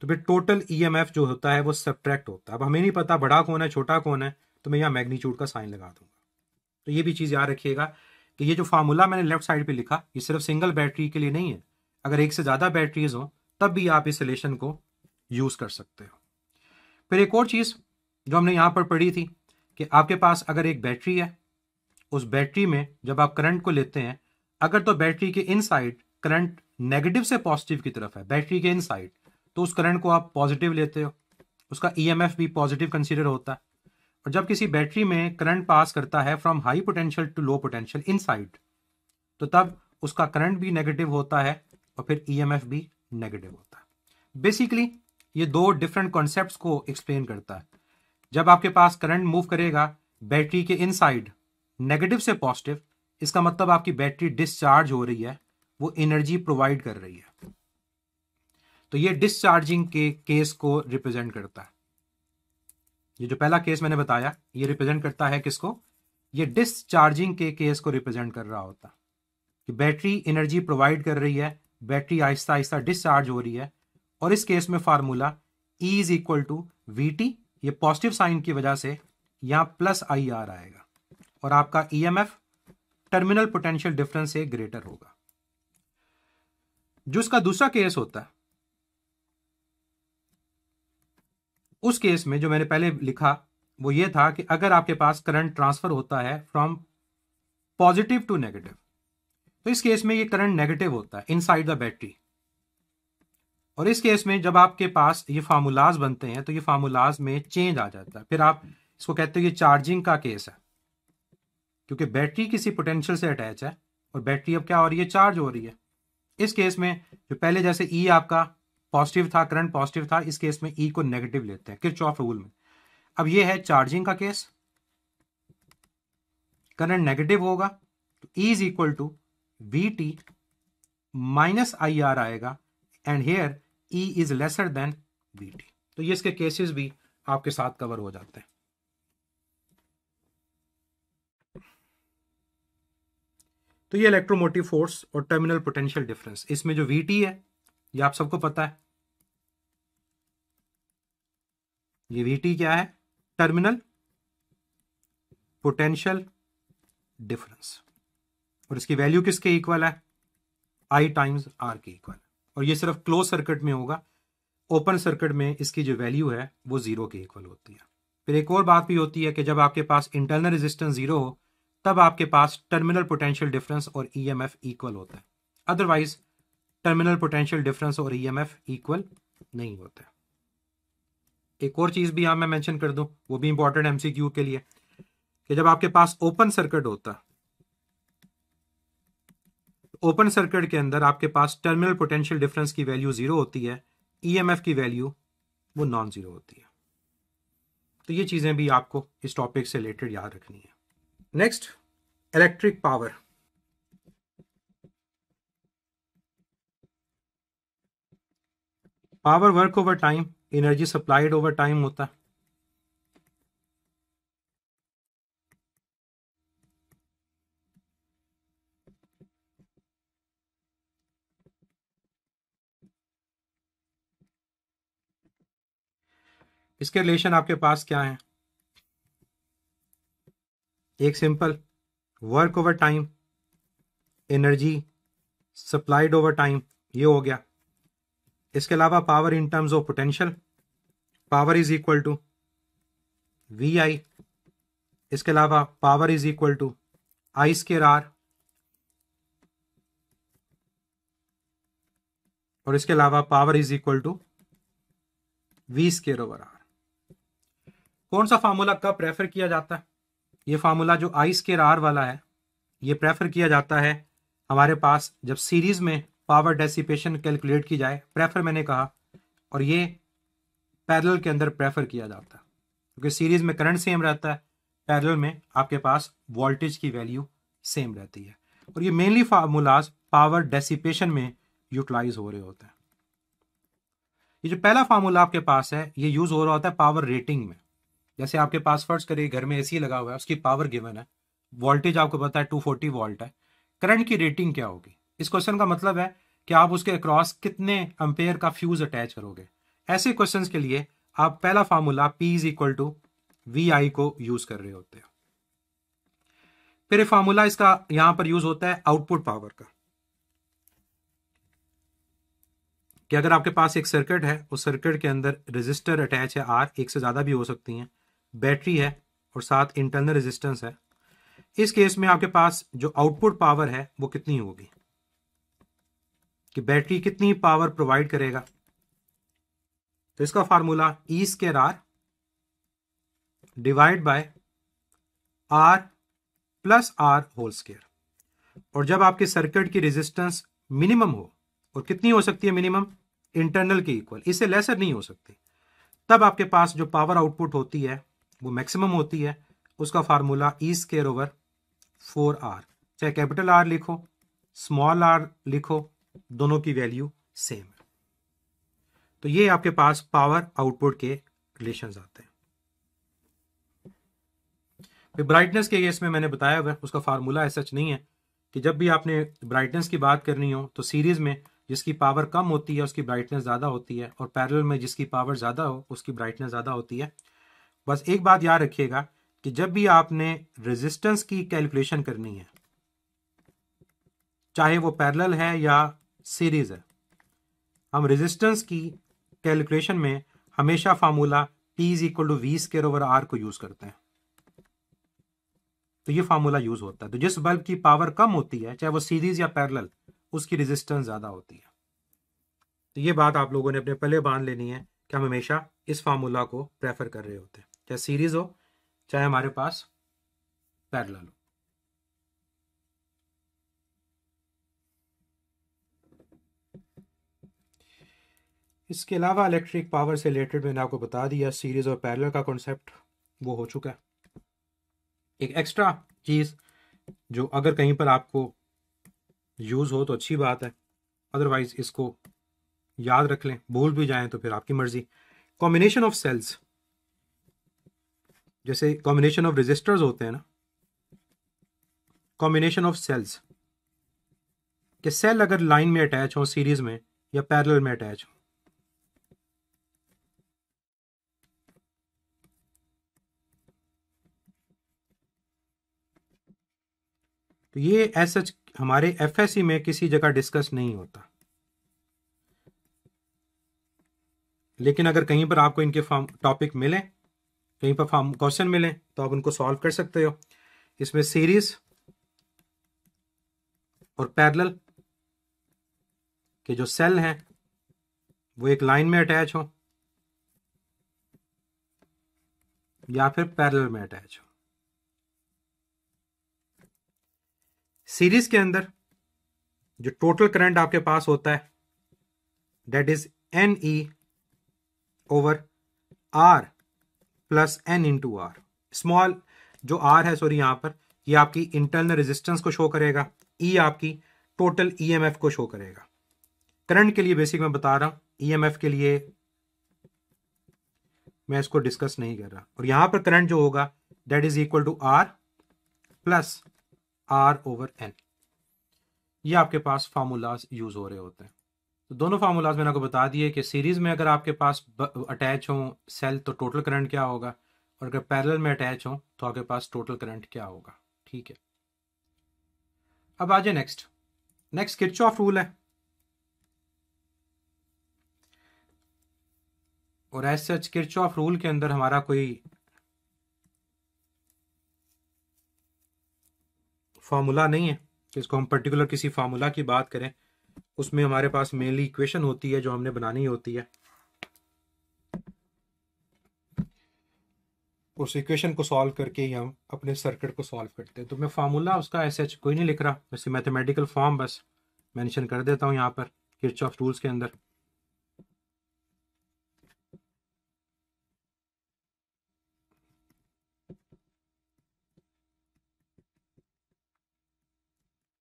तो फिर टोटल ईएमएफ e जो होता है वो सब्ट्रैक्ट होता है अब हमें नहीं पता बड़ा कौन है छोटा कौन है तो मैं यहाँ मैग्नीच्यूड का साइन लगा दूंगा तो ये भी चीज़ याद रखिएगा कि ये जो फार्मूला मैंने लेफ्ट साइड पर लिखा ये सिर्फ सिंगल बैटरी के लिए नहीं है अगर एक से ज़्यादा बैटरीज हो तब भी आप इस रिलेशन को यूज़ कर सकते हो फिर एक और चीज़ जो हमने यहां पर पढ़ी थी कि आपके पास अगर एक बैटरी है उस बैटरी में जब आप करंट को लेते हैं अगर तो बैटरी के इन करंट नेगेटिव से पॉजिटिव की तरफ है बैटरी के इन तो उस करंट को आप पॉजिटिव लेते हो उसका ई e भी पॉजिटिव कंसिडर होता है और जब किसी बैटरी में करंट पास करता है from high potential to low potential in तो तब उसका करंट भी नेगेटिव होता है और फिर ई e भी नेगेटिव होता है बेसिकली ये दो डिफरेंट कॉन्सेप्ट को एक्सप्लेन करता है जब आपके पास करंट मूव करेगा बैटरी के इनसाइड नेगेटिव से पॉजिटिव इसका मतलब आपकी बैटरी डिस्चार्ज हो रही है वो एनर्जी प्रोवाइड कर रही है तो ये डिस्चार्जिंग के केस को रिप्रेजेंट करता है ये जो पहला केस मैंने बताया ये रिप्रेजेंट करता है किसको ये डिस्चार्जिंग के केस को रिप्रेजेंट कर रहा होता कि बैटरी एनर्जी प्रोवाइड कर रही है बैटरी आहिस्ता आहिस्ता डिस्चार्ज हो रही है और इस केस में formula E is equal to V T ये पॉजिटिव साइन की वजह से यहां प्लस आई आर आएगा और आपका E M F terminal potential difference से ग्रेटर होगा जो उसका दूसरा केस होता है उस केस में जो मैंने पहले लिखा वो ये था कि अगर आपके पास करंट ट्रांसफर होता है फ्रॉम पॉजिटिव टू नेगेटिव तो इस केस में ये करंट नेगेटिव होता है इनसाइड द बैटरी और इस केस में जब आपके पास ये फार्मूलाज बनते हैं तो ये फार्मूलाज में चेंज आ जाता है फिर आप इसको कहते हो ये चार्जिंग का केस है क्योंकि बैटरी किसी पोटेंशियल से अटैच है और बैटरी अब क्या हो रही है चार्ज हो रही है इस केस में जो पहले जैसे ई e आपका पॉजिटिव था करंट पॉजिटिव था इस केस में ई e को नेगेटिव लेते हैं किर्च ऑफ रूल में अब ये है चार्जिंग का केस करंट नेगेटिव होगा तो E is equal to V T minus I R आएगा and here E is lesser than V T तो ये इसके केसेस भी आपके साथ कवर हो जाते हैं तो ये इलेक्ट्रोमोटिव फोर्स और टर्मिनल पोटेंशियल डिफरेंस इसमें जो वी टी है ये आप सबको पता है ये वी टी क्या है टर्मिनल पोटेंशियल डिफरेंस और इसकी वैल्यू किसके इक्वल है आई टाइम्स आर के इक्वल और ये सिर्फ क्लोज सर्किट में होगा ओपन सर्किट में इसकी जो वैल्यू है वो जीरो के इक्वल होती है फिर एक और बात भी होती है कि जब आपके पास इंटरनल रेजिस्टेंस जीरो हो तब आपके पास टर्मिनल पोटेंशियल डिफरेंस और ईएमएफ e इक्वल होता है अदरवाइज टर्मिनल पोटेंशियल डिफरेंस और ईएमएफ e इक्वल नहीं होता है एक और चीज भी यहां मैं मेंशन कर दूं वो भी इंपॉर्टेंट एमसीक्यू के लिए कि जब आपके पास ओपन सर्किट होता ओपन सर्किट के अंदर आपके पास टर्मिनल पोटेंशियल डिफरेंस की वैल्यू जीरो होती है ईएमएफ e की वैल्यू वो नॉन जीरो होती है तो ये चीज़ें भी आपको इस टॉपिक से रिलेटेड याद रखनी है next electric power power work over time energy supplied over time होता है इसके रिलेशन आपके पास क्या है एक simple work over time energy supplied over time ये हो गया इसके अलावा power in terms of potential power is equal to V I इसके अलावा power is equal to I square R और इसके अलावा power is equal to V square over R कौन सा फार्मूला कब प्रेफर किया जाता है ये फार्मूला जो आई स्केर आर वाला है ये प्रेफर किया जाता है हमारे पास जब सीरीज में पावर डेसिपेशन कैलकुलेट की जाए प्रेफर मैंने कहा और ये पैरल के अंदर प्रेफर किया जाता है क्योंकि सीरीज में करंट सेम रहता है पैरल में आपके पास वोल्टेज की वैल्यू सेम रहती है और ये मेनली फार्मूलाज पावर डेसिपेशन में यूटिलाइज हो रहे होते हैं ये जो पहला फार्मूला आपके पास है ये यूज हो रहा होता है पावर रेटिंग में जैसे आपके पास फर्ज करिए घर में एसी लगा हुआ है उसकी पावर गिवन है वोल्टेज आपको पता है टू फोर्टी वोल्ट है करंट की रेटिंग क्या होगी इस क्वेश्चन का मतलब है कि आप उसके अक्रॉस कितने अम्पेयर का फ्यूज अटैच करोगे ऐसे क्वेश्चन के लिए आप पहला formula P is equal to V I को यूज कर रहे होते हैं फिर फार्मूला इसका यहां पर यूज होता है आउटपुट पावर का कि अगर आपके पास एक सर्किट है उस सर्किट के अंदर रेजिस्टर अटैच है आर एक से ज्यादा भी हो सकती हैं बैटरी है और साथ इंटरनल रेजिस्टेंस है इस केस में आपके पास जो आउटपुट पावर है वो कितनी होगी कि बैटरी कितनी पावर प्रोवाइड करेगा तो इसका formula E square R divide by R plus R whole square और जब आपके सर्किट की रेजिस्टेंस मिनिमम हो और कितनी हो सकती है मिनिमम इंटरनल के इक्वल इससे लेसर नहीं हो सकती तब आपके पास जो पावर आउटपुट होती है वो मैक्सिमम होती है उसका formula E square over four R चाहे कैपिटल आर लिखो स्मॉल आर लिखो दोनों की वैल्यू सेम है तो ये आपके पास पावर आउटपुट के रिलेशन आते हैं ब्राइटनेस के केस में मैंने बताया हुआ उसका फार्मूला ऐसा नहीं है कि जब भी आपने ब्राइटनेस की बात करनी हो तो सीरीज में जिसकी पावर कम होती है उसकी ब्राइटनेस ज़्यादा होती है और पैरेलल में जिसकी पावर ज़्यादा हो उसकी ब्राइटनेस ज़्यादा होती है बस एक बात याद रखिएगा कि जब भी आपने रेजिस्टेंस की कैलकुलेशन करनी है चाहे वो पैरेलल है या सीरीज है हम रेजिस्टेंस की कैलकुलेशन में हमेशा formula P is equal to V square over R को यूज करते हैं तो ये फार्मूला यूज होता है तो जिस बल्ब की पावर कम होती है चाहे वो सीरीज या पैरेलल उसकी रेजिस्टेंस ज्यादा होती है तो ये बात आप लोगों ने अपने पहले बांध लेनी है कि हम हमेशा इस फार्मूला को प्रेफर कर रहे होते हैं चाहे सीरीज हो चाहे हमारे पास पैरल हो इसके अलावा इलेक्ट्रिक पावर से रिलेटेड मैंने आपको बता दिया सीरीज और पैरल का कॉन्सेप्ट वो हो चुका है एक एक्स्ट्रा चीज जो अगर कहीं पर आपको यूज हो तो अच्छी बात है अदरवाइज इसको याद रख लें भूल भी जाएं तो फिर आपकी मर्जी कॉम्बिनेशन ऑफ सेल्स जैसे कॉम्बिनेशन ऑफ रजिस्टर्स होते हैं ना कॉम्बिनेशन ऑफ सेल्स कि सेल अगर लाइन में अटैच हो सीरीज में या पैरेलल में अटैच हो तो ये एस एच हमारे एफ एस में किसी जगह डिस्कस नहीं होता लेकिन अगर कहीं पर आपको इनके फॉर्म टॉपिक मिले कहीं पर फॉर्म क्वेश्चन मिले तो आप उनको सॉल्व कर सकते हो इसमें सीरीज और पैरेलल के जो सेल हैं वो एक लाइन में अटैच हो या फिर पैरेलल में अटैच हो सीरीज के अंदर जो टोटल करंट आपके पास होता है that is N E over R plus N into R small जो आर है सॉरी यहां पर ये आपकी इंटरनल रेजिस्टेंस को शो करेगा ई e आपकी टोटल ईएमएफ e को शो करेगा करंट के लिए बेसिक मैं बता रहा एम ईएमएफ e के लिए मैं इसको डिस्कस नहीं कर रहा और यहां पर करंट जो होगा that is equal to R plus R over N ये आपके पास फार्मूलाज यूज हो रहे होते हैं तो दोनों फार्मूलाज मैंने आपको बता दिए कि सीरीज़ में अगर आपके पास अटैच हो सेल तो टोटल करंट क्या होगा और अगर पैरेलल में अटैच हो तो आपके पास टोटल करंट क्या होगा ठीक है अब आ जाए next next Kirchhoff rule है और एज सच किच ऑफ रूल के अंदर हमारा कोई फार्मूला नहीं है कि इसको हम पर्टिकुलर किसी फार्मूला की बात करें उसमें हमारे पास मेनली इक्वेशन होती है जो हमने बनानी होती है उस इक्वेशन को सॉल्व करके ही हम अपने सर्किट को सॉल्व करते हैं तो मैं फार्मूला उसका एस एच कोई नहीं लिख रहा वैसे मैथमेटिकल फॉर्म बस मैंशन कर देता हूँ यहाँ पर किर्च ऑफ रूल्स के अंदर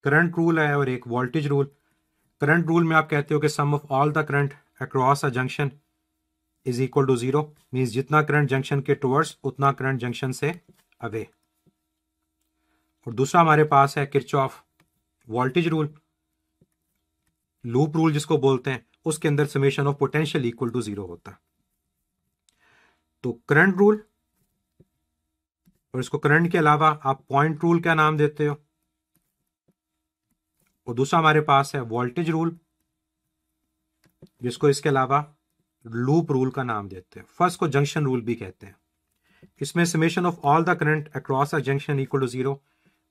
करंट रूल है और एक वोल्टेज रूल करंट रूल में आप कहते हो कि sum of all the current across a junction is equal to zero means जितना करंट जंक्शन के टूवर्ड्स उतना करंट जंक्शन से अवे और दूसरा हमारे पास है Kirchhoff voltage rule loop rule जिसको बोलते हैं उसके अंदर summation of potential equal to zero होता है तो करंट रूल और इसको करंट के अलावा आप पॉइंट रूल क्या नाम देते हो और दूसरा हमारे पास है वोल्टेज रूल जिसको इसके अलावा लूप रूल का नाम देते हैं फर्स्ट को जंक्शन रूल भी कहते हैं इसमें summation of all the current across a junction equal to zero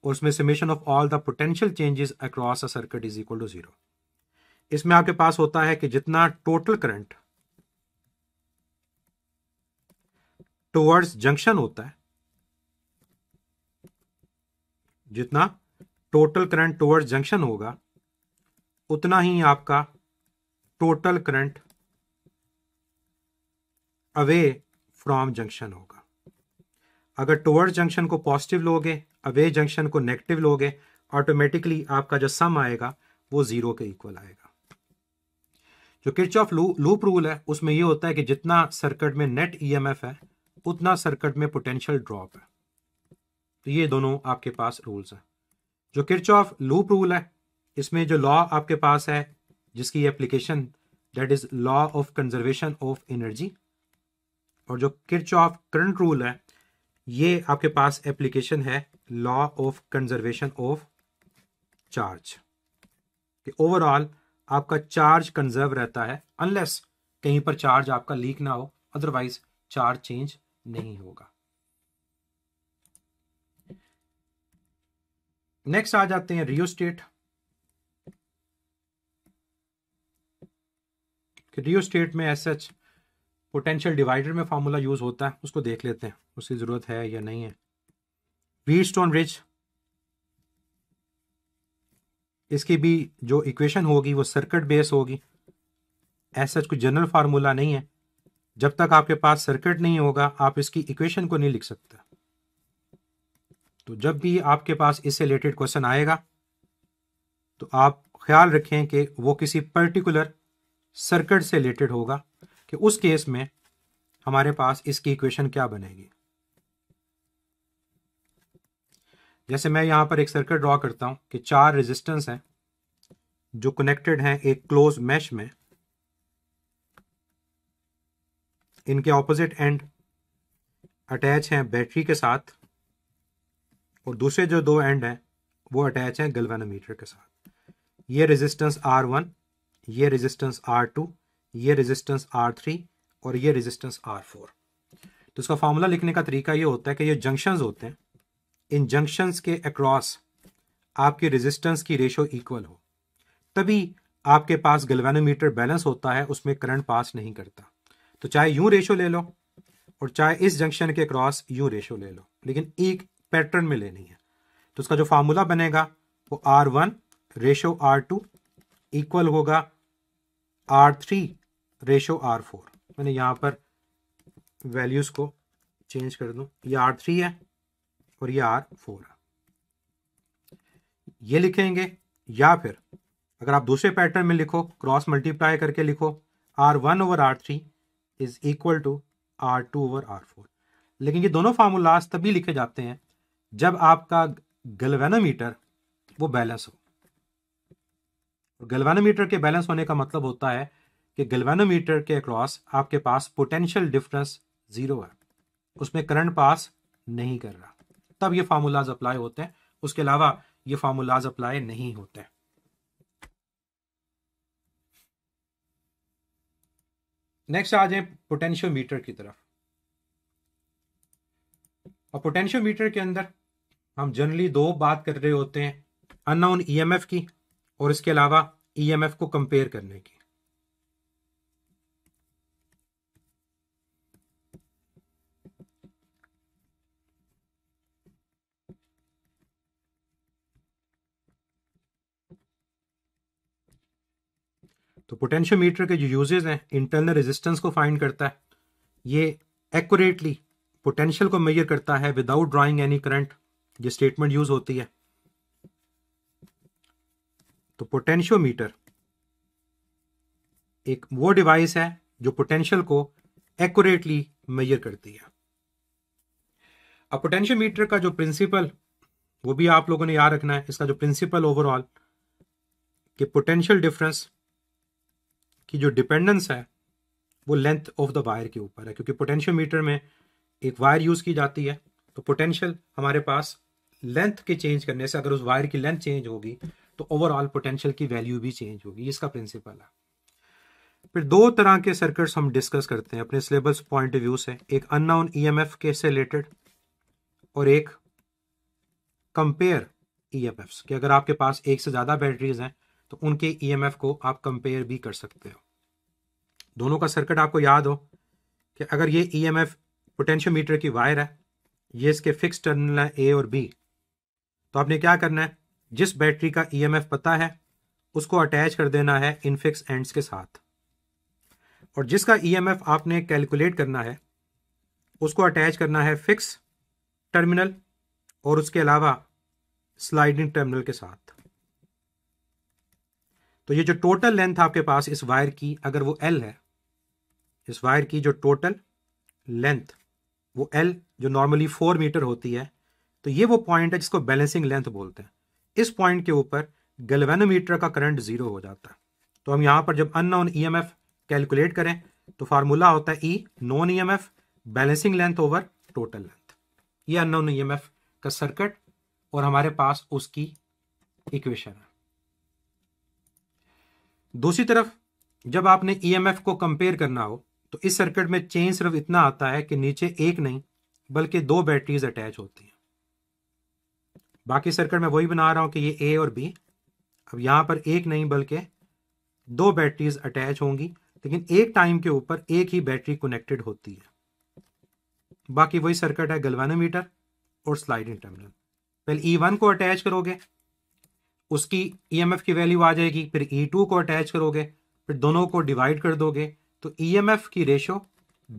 और उसमें summation of all the potential changes across a circuit is equal to zero इसमें आपके पास होता है कि जितना टोटल करंट टुवर्ड्स जंक्शन होता है जितना टोटल करंट टूवर्ड जंक्शन होगा उतना ही आपका total current away from junction होगा अगर टूवर्ड जंक्शन को पॉजिटिव लोगे अवे जंक्शन को नेगेटिव लोगे ऑटोमेटिकली आपका जो सम आएगा वो ज़ीरो के इक्वल आएगा जो किच ऑफ लू, लूप रूल है उसमें ये होता है कि जितना सर्किट में नेट ईएमएफ e है उतना सर्किट में पोटेंशियल ड्रॉप है तो ये दोनों आपके पास रूल्स हैं जो किर्च ऑफ लूप रूल है इसमें जो लॉ आपके पास है जिसकी application that is law of conservation of energy और जो किर्च ऑफ करंट रूल है ये आपके पास एप्लीकेशन है law of conservation of charge कि ओवरऑल आपका चार्ज कंजर्व रहता है अनलेस कहीं पर चार्ज आपका लीक ना हो अदरवाइज चार्ज चेंज नहीं होगा नेक्स्ट आ जाते हैं रियो स्टेट रियो स्टेट में एस एच पोटेंशियल डिवाइडर में फार्मूला यूज होता है उसको देख लेते हैं उसकी जरूरत है या नहीं है स्टोन ब्रिज इसकी भी जो इक्वेशन होगी वो सर्किट बेस होगी ऐसा कोई जनरल फार्मूला नहीं है जब तक आपके पास सर्किट नहीं होगा आप इसकी इक्वेशन को नहीं लिख सकते तो जब भी आपके पास इससे रिलेटेड क्वेश्चन आएगा तो आप ख्याल रखें कि वो किसी पर्टिकुलर सर्किट से रिलेटेड होगा कि उस केस में हमारे पास इसकी इक्वेशन क्या बनेगी जैसे मैं यहां पर एक सर्किट ड्रॉ करता हूं कि चार रेजिस्टेंस हैं जो कनेक्टेड हैं एक क्लोज मैश में इनके ऑपोजिट एंड अटैच हैं बैटरी के साथ और दूसरे जो दो एंड हैं वो अटैच हैं गलवानोमीटर के साथ ये रेजिस्टेंस आर वन ये रेजिस्टेंस आर टू ये रेजिस्टेंस आर थ्री और ये रेजिस्टेंस आर फोर तो इसका फार्मूला लिखने का तरीका ये होता है कि ये जंक्शंस होते हैं इन जंक्शंस के अक्रॉस आपके रेजिस्टेंस की रेशो इक्वल हो तभी आपके पास गलवेनोमीटर बैलेंस होता है उसमें करंट पास नहीं करता तो चाहे यूं रेशो ले लो और चाहे इस जंक्शन के क्रॉस यूं रेशो ले लो लेकिन एक पैटर्न में लेनी है तो उसका जो फार्मूला बनेगा वो R one ratio R two equal होगा R three ratio R four मैंने यहाँ पर वैल्यूज़ को चेंज कर दूँ ये आर थ्री है और ये आर फोर है ये लिखेंगे या फिर अगर आप दूसरे पैटर्न में लिखो क्रॉस मल्टीप्लाई करके लिखो R one over R three is equal to R two over R four लेकिन ये दोनों फार्मूलाज तभी लिखे जाते हैं जब आपका गलवेनोमीटर वो बैलेंस हो गलवेनोमीटर के बैलेंस होने का मतलब होता है कि गलवेनोमीटर के अक्रॉस आपके पास पोटेंशियल डिफरेंस ज़ीरो है उसमें करंट पास नहीं कर रहा तब ये फार्मूलाज अप्लाई होते हैं उसके अलावा ये फार्मूलाज अप्लाई नहीं होते हैं नेक्स्ट आ जाए पोटेंशियोमीटर की तरफ और पोटेंशियोमीटर के अंदर हम जनरली दो बात कर रहे होते हैं अननोन ईएमएफ e की और इसके अलावा ईएमएफ e को कंपेयर करने की तो पोटेंशियल मीटर के जो यूजेस हैं इंटरनल रेजिस्टेंस को फाइंड करता है ये एक्यूरेटली पोटेंशियल को मेजर करता है विदाउट ड्राइंग एनी करंट ये स्टेटमेंट यूज होती है तो पोटेंशियोमीटर एक वो डिवाइस है जो पोटेंशियल को एक्यूरेटली मेजर करती है अब पोटेंशियोमीटर का जो प्रिंसिपल वो भी आप लोगों ने याद रखना है इसका जो प्रिंसिपल ओवरऑल कि पोटेंशियल डिफरेंस की जो डिपेंडेंस है वो लेंथ ऑफ द वायर के ऊपर है क्योंकि पोटेंशियोमीटर में एक वायर यूज की जाती है तो पोटेंशियल हमारे पास लेंथ के चेंज करने से अगर उस वायर की लेंथ चेंज होगी तो ओवरऑल पोटेंशियल की वैल्यू भी चेंज होगी इसका प्रिंसिपल है फिर दो तरह के सर्किट्स हम डिस्कस करते हैं अपने सिलेबस पॉइंट ऑफ व्यू से एक अननाउन ईएमएफ e के से रिलेटेड और एक कंपेयर ईएमएफ कि अगर आपके पास एक से ज़्यादा बैटरीज हैं तो उनके ईएमएफ e को आप कंपेयर भी कर सकते हो दोनों का सर्किट आपको याद हो कि अगर ये ईएमएफ e पोटेंशियोमीटर की वायर है ये इसके फिक्स टर्मिनल है ए और बी तो आपने क्या करना है जिस बैटरी का ईएमएफ e पता है उसको अटैच कर देना है इनफिक्स एंड्स के साथ और जिसका ईएमएफ e आपने कैलकुलेट करना है उसको अटैच करना है फिक्स टर्मिनल और उसके अलावा स्लाइडिंग टर्मिनल के साथ तो ये जो टोटल लेंथ आपके पास इस वायर की अगर वो एल है इस वायर की जो टोटल लेंथ वो एल जो नॉर्मली फोर मीटर होती है तो ये वो पॉइंट है जिसको बैलेंसिंग लेंथ बोलते हैं इस पॉइंट के ऊपर गलवेनोमीटर का करंट जीरो हो जाता है तो हम यहां पर जब अननोन ईएमएफ कैलकुलेट करें तो फार्मूला होता है E non EMF balancing length over total length ये अननोन ईएमएफ e का सर्किट और हमारे पास उसकी इक्वेशन है दूसरी तरफ जब आपने ईएमएफ e को कंपेयर करना हो तो इस सर्किट में चेंज सिर्फ इतना आता है कि नीचे एक नहीं बल्कि दो बैटरीज अटैच होती हैं बाकी सर्किट में वही बना रहा हूं कि ये ए और बी अब यहां पर एक नहीं बल्कि दो बैटरीज अटैच होंगी लेकिन एक टाइम के ऊपर एक ही बैटरी कनेक्टेड होती है बाकी वही सर्किट है गलवानोमीटर और स्लाइडिंग टर्मिनल पहले ई e वन को अटैच करोगे उसकी ई एम एफ की वैल्यू आ जाएगी फिर ई e टू को अटैच करोगे फिर दोनों को डिवाइड कर दोगे तो ई एम एफ की रेशो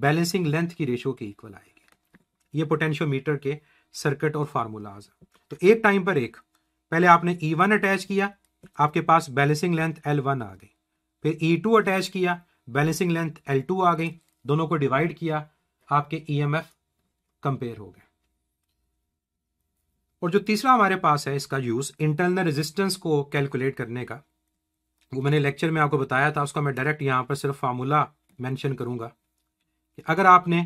बैलेंसिंग लेंथ की रेशो के इक्वल आएगी ये पोटेंशियोमीटर के सर्किट और फार्मूलाज तो एक टाइम पर एक पहले आपने ई वन अटैच किया आपके पास बैलेंसिंग लेंथ एल वन आ गई फिर ई टू अटैच किया बैलेंसिंग लेंथ एल टू आ गई दोनों को डिवाइड किया आपके ई एम एफ कंपेयर हो गए और जो तीसरा हमारे पास है इसका यूज़ इंटरनल रेजिस्टेंस को कैलकुलेट करने का वो मैंने लेक्चर में आपको बताया था उसका मैं डायरेक्ट यहां पर सिर्फ फार्मूला मेंशन करूंगा कि अगर आपने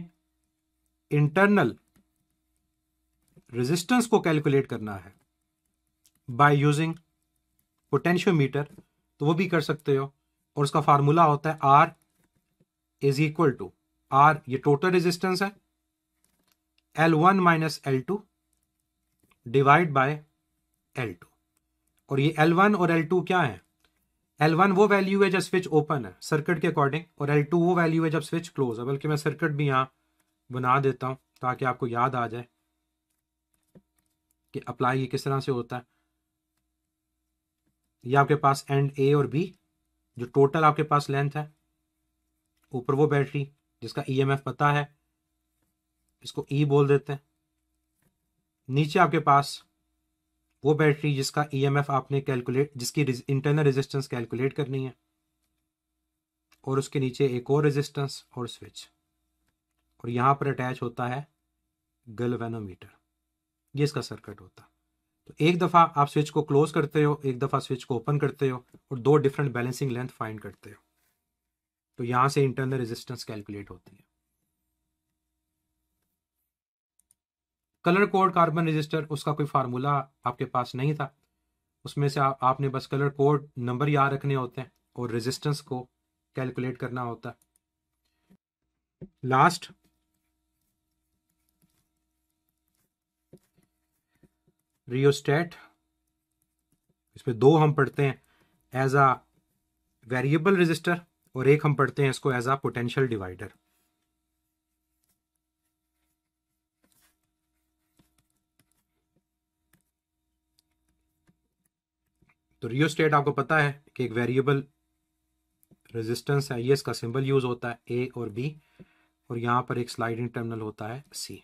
इंटरनल रेजिस्टेंस को कैलकुलेट करना है बाय यूजिंग पोटेंशियोमीटर तो वो भी कर सकते हो और उसका फार्मूला होता है R is equal to R ये टोटल रेजिस्टेंस है L one minus L two divide by L two और ये एल वन और एल टू क्या है एल वन वो वैल्यू है जब स्विच ओपन है सर्किट के अकॉर्डिंग और एल टू वो वैल्यू है जब स्विच क्लोज है बल्कि मैं सर्किट भी यहां बना देता हूँ ताकि आपको याद आ जाए कि अप्लाई ये किस तरह से होता है ये आपके पास एंड ए और बी जो टोटल आपके पास लेंथ है ऊपर वो बैटरी जिसका एफ e पता है इसको ई e बोल देते हैं नीचे आपके पास वो बैटरी जिसका एफ e आपने कैलकुलेट जिसकी इंटरनल रेजिस्टेंस कैलकुलेट करनी है और उसके नीचे एक और रेजिस्टेंस और स्विच और यहाँ पर अटैच होता है गलवेनोमीटर ये इसका सर्किट होता तो एक दफ़ा आप स्विच को क्लोज करते हो एक दफ़ा स्विच को ओपन करते हो और दो डिफरेंट बैलेंसिंग लेंथ फाइंड करते हो तो यहां से इंटरनल रेजिस्टेंस कैलकुलेट होती है कलर कोड कार्बन रजिस्टर उसका कोई फार्मूला आपके पास नहीं था उसमें से आ, आपने बस कलर कोड नंबर याद रखने होते हैं और रेजिस्टेंस को कैलकुलेट करना होता है लास्ट रियोस्टेट इसमें दो हम पढ़ते हैं एज आ वेरिएबल रजिस्टर और एक हम पढ़ते हैं इसको एज आ पोटेंशियल डिवाइडर तो रियोस्टेट आपको पता है कि एक वेरिएबल रेजिस्टेंस है ये इसका सिंबल यूज होता है ए और बी और यहां पर एक स्लाइडिंग टर्मिनल होता है सी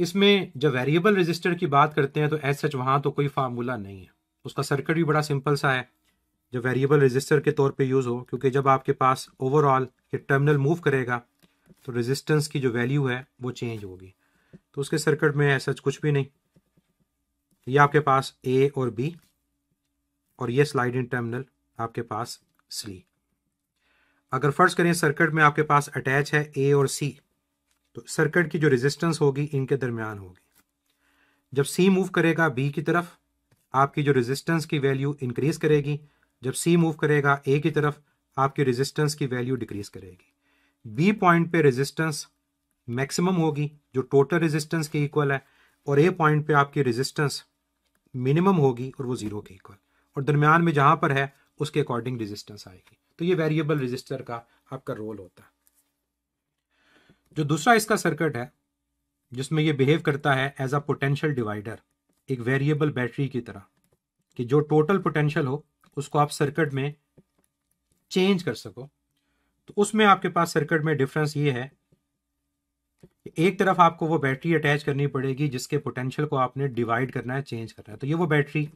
इसमें जब वेरिएबल रजिस्टर की बात करते हैं तो एज सच वहाँ तो कोई फार्मूला नहीं है उसका सर्किट भी बड़ा सिंपल सा है जब वेरिएबल रजिस्टर के तौर पे यूज़ हो क्योंकि जब आपके पास ओवरऑल ये टर्मिनल मूव करेगा तो रेजिस्टेंस की जो वैल्यू है वो चेंज होगी तो उसके सर्किट में ऐसा कुछ भी नहीं ये आपके पास ए और बी और ये स्लाइड इन टर्मिनल आपके पास सी अगर फर्ज करें सर्किट में आपके पास अटैच है ए और सी तो सर्किट की जो रेजिस्टेंस होगी इनके दरमियान होगी जब सी मूव करेगा बी की तरफ आपकी जो रेजिस्टेंस की वैल्यू इंक्रीज करेगी जब सी मूव करेगा ए की तरफ आपकी रेजिस्टेंस की वैल्यू डिक्रीज करेगी बी पॉइंट पे रेजिस्टेंस मैक्सिमम होगी जो टोटल रेजिस्टेंस के इक्वल है और ए पॉइंट पे आपकी रेजिस्टेंस मिनिमम होगी और वो ज़ीरो के इक्वल और दरमियान में जहाँ पर है उसके अकॉर्डिंग रेजिस्टेंस आएगी तो ये वेरिएबल रजिस्टर का आपका रोल होता है जो दूसरा इसका सर्किट है जिसमें ये बिहेव करता है एज अ पोटेंशियल डिवाइडर एक वेरिएबल बैटरी की तरह कि जो टोटल पोटेंशियल हो उसको आप सर्किट में चेंज कर सको तो उसमें आपके पास सर्किट में डिफरेंस ये है एक तरफ आपको वो बैटरी अटैच करनी पड़ेगी जिसके पोटेंशियल को आपने डिवाइड करना है चेंज करना है तो ये वो बैटरी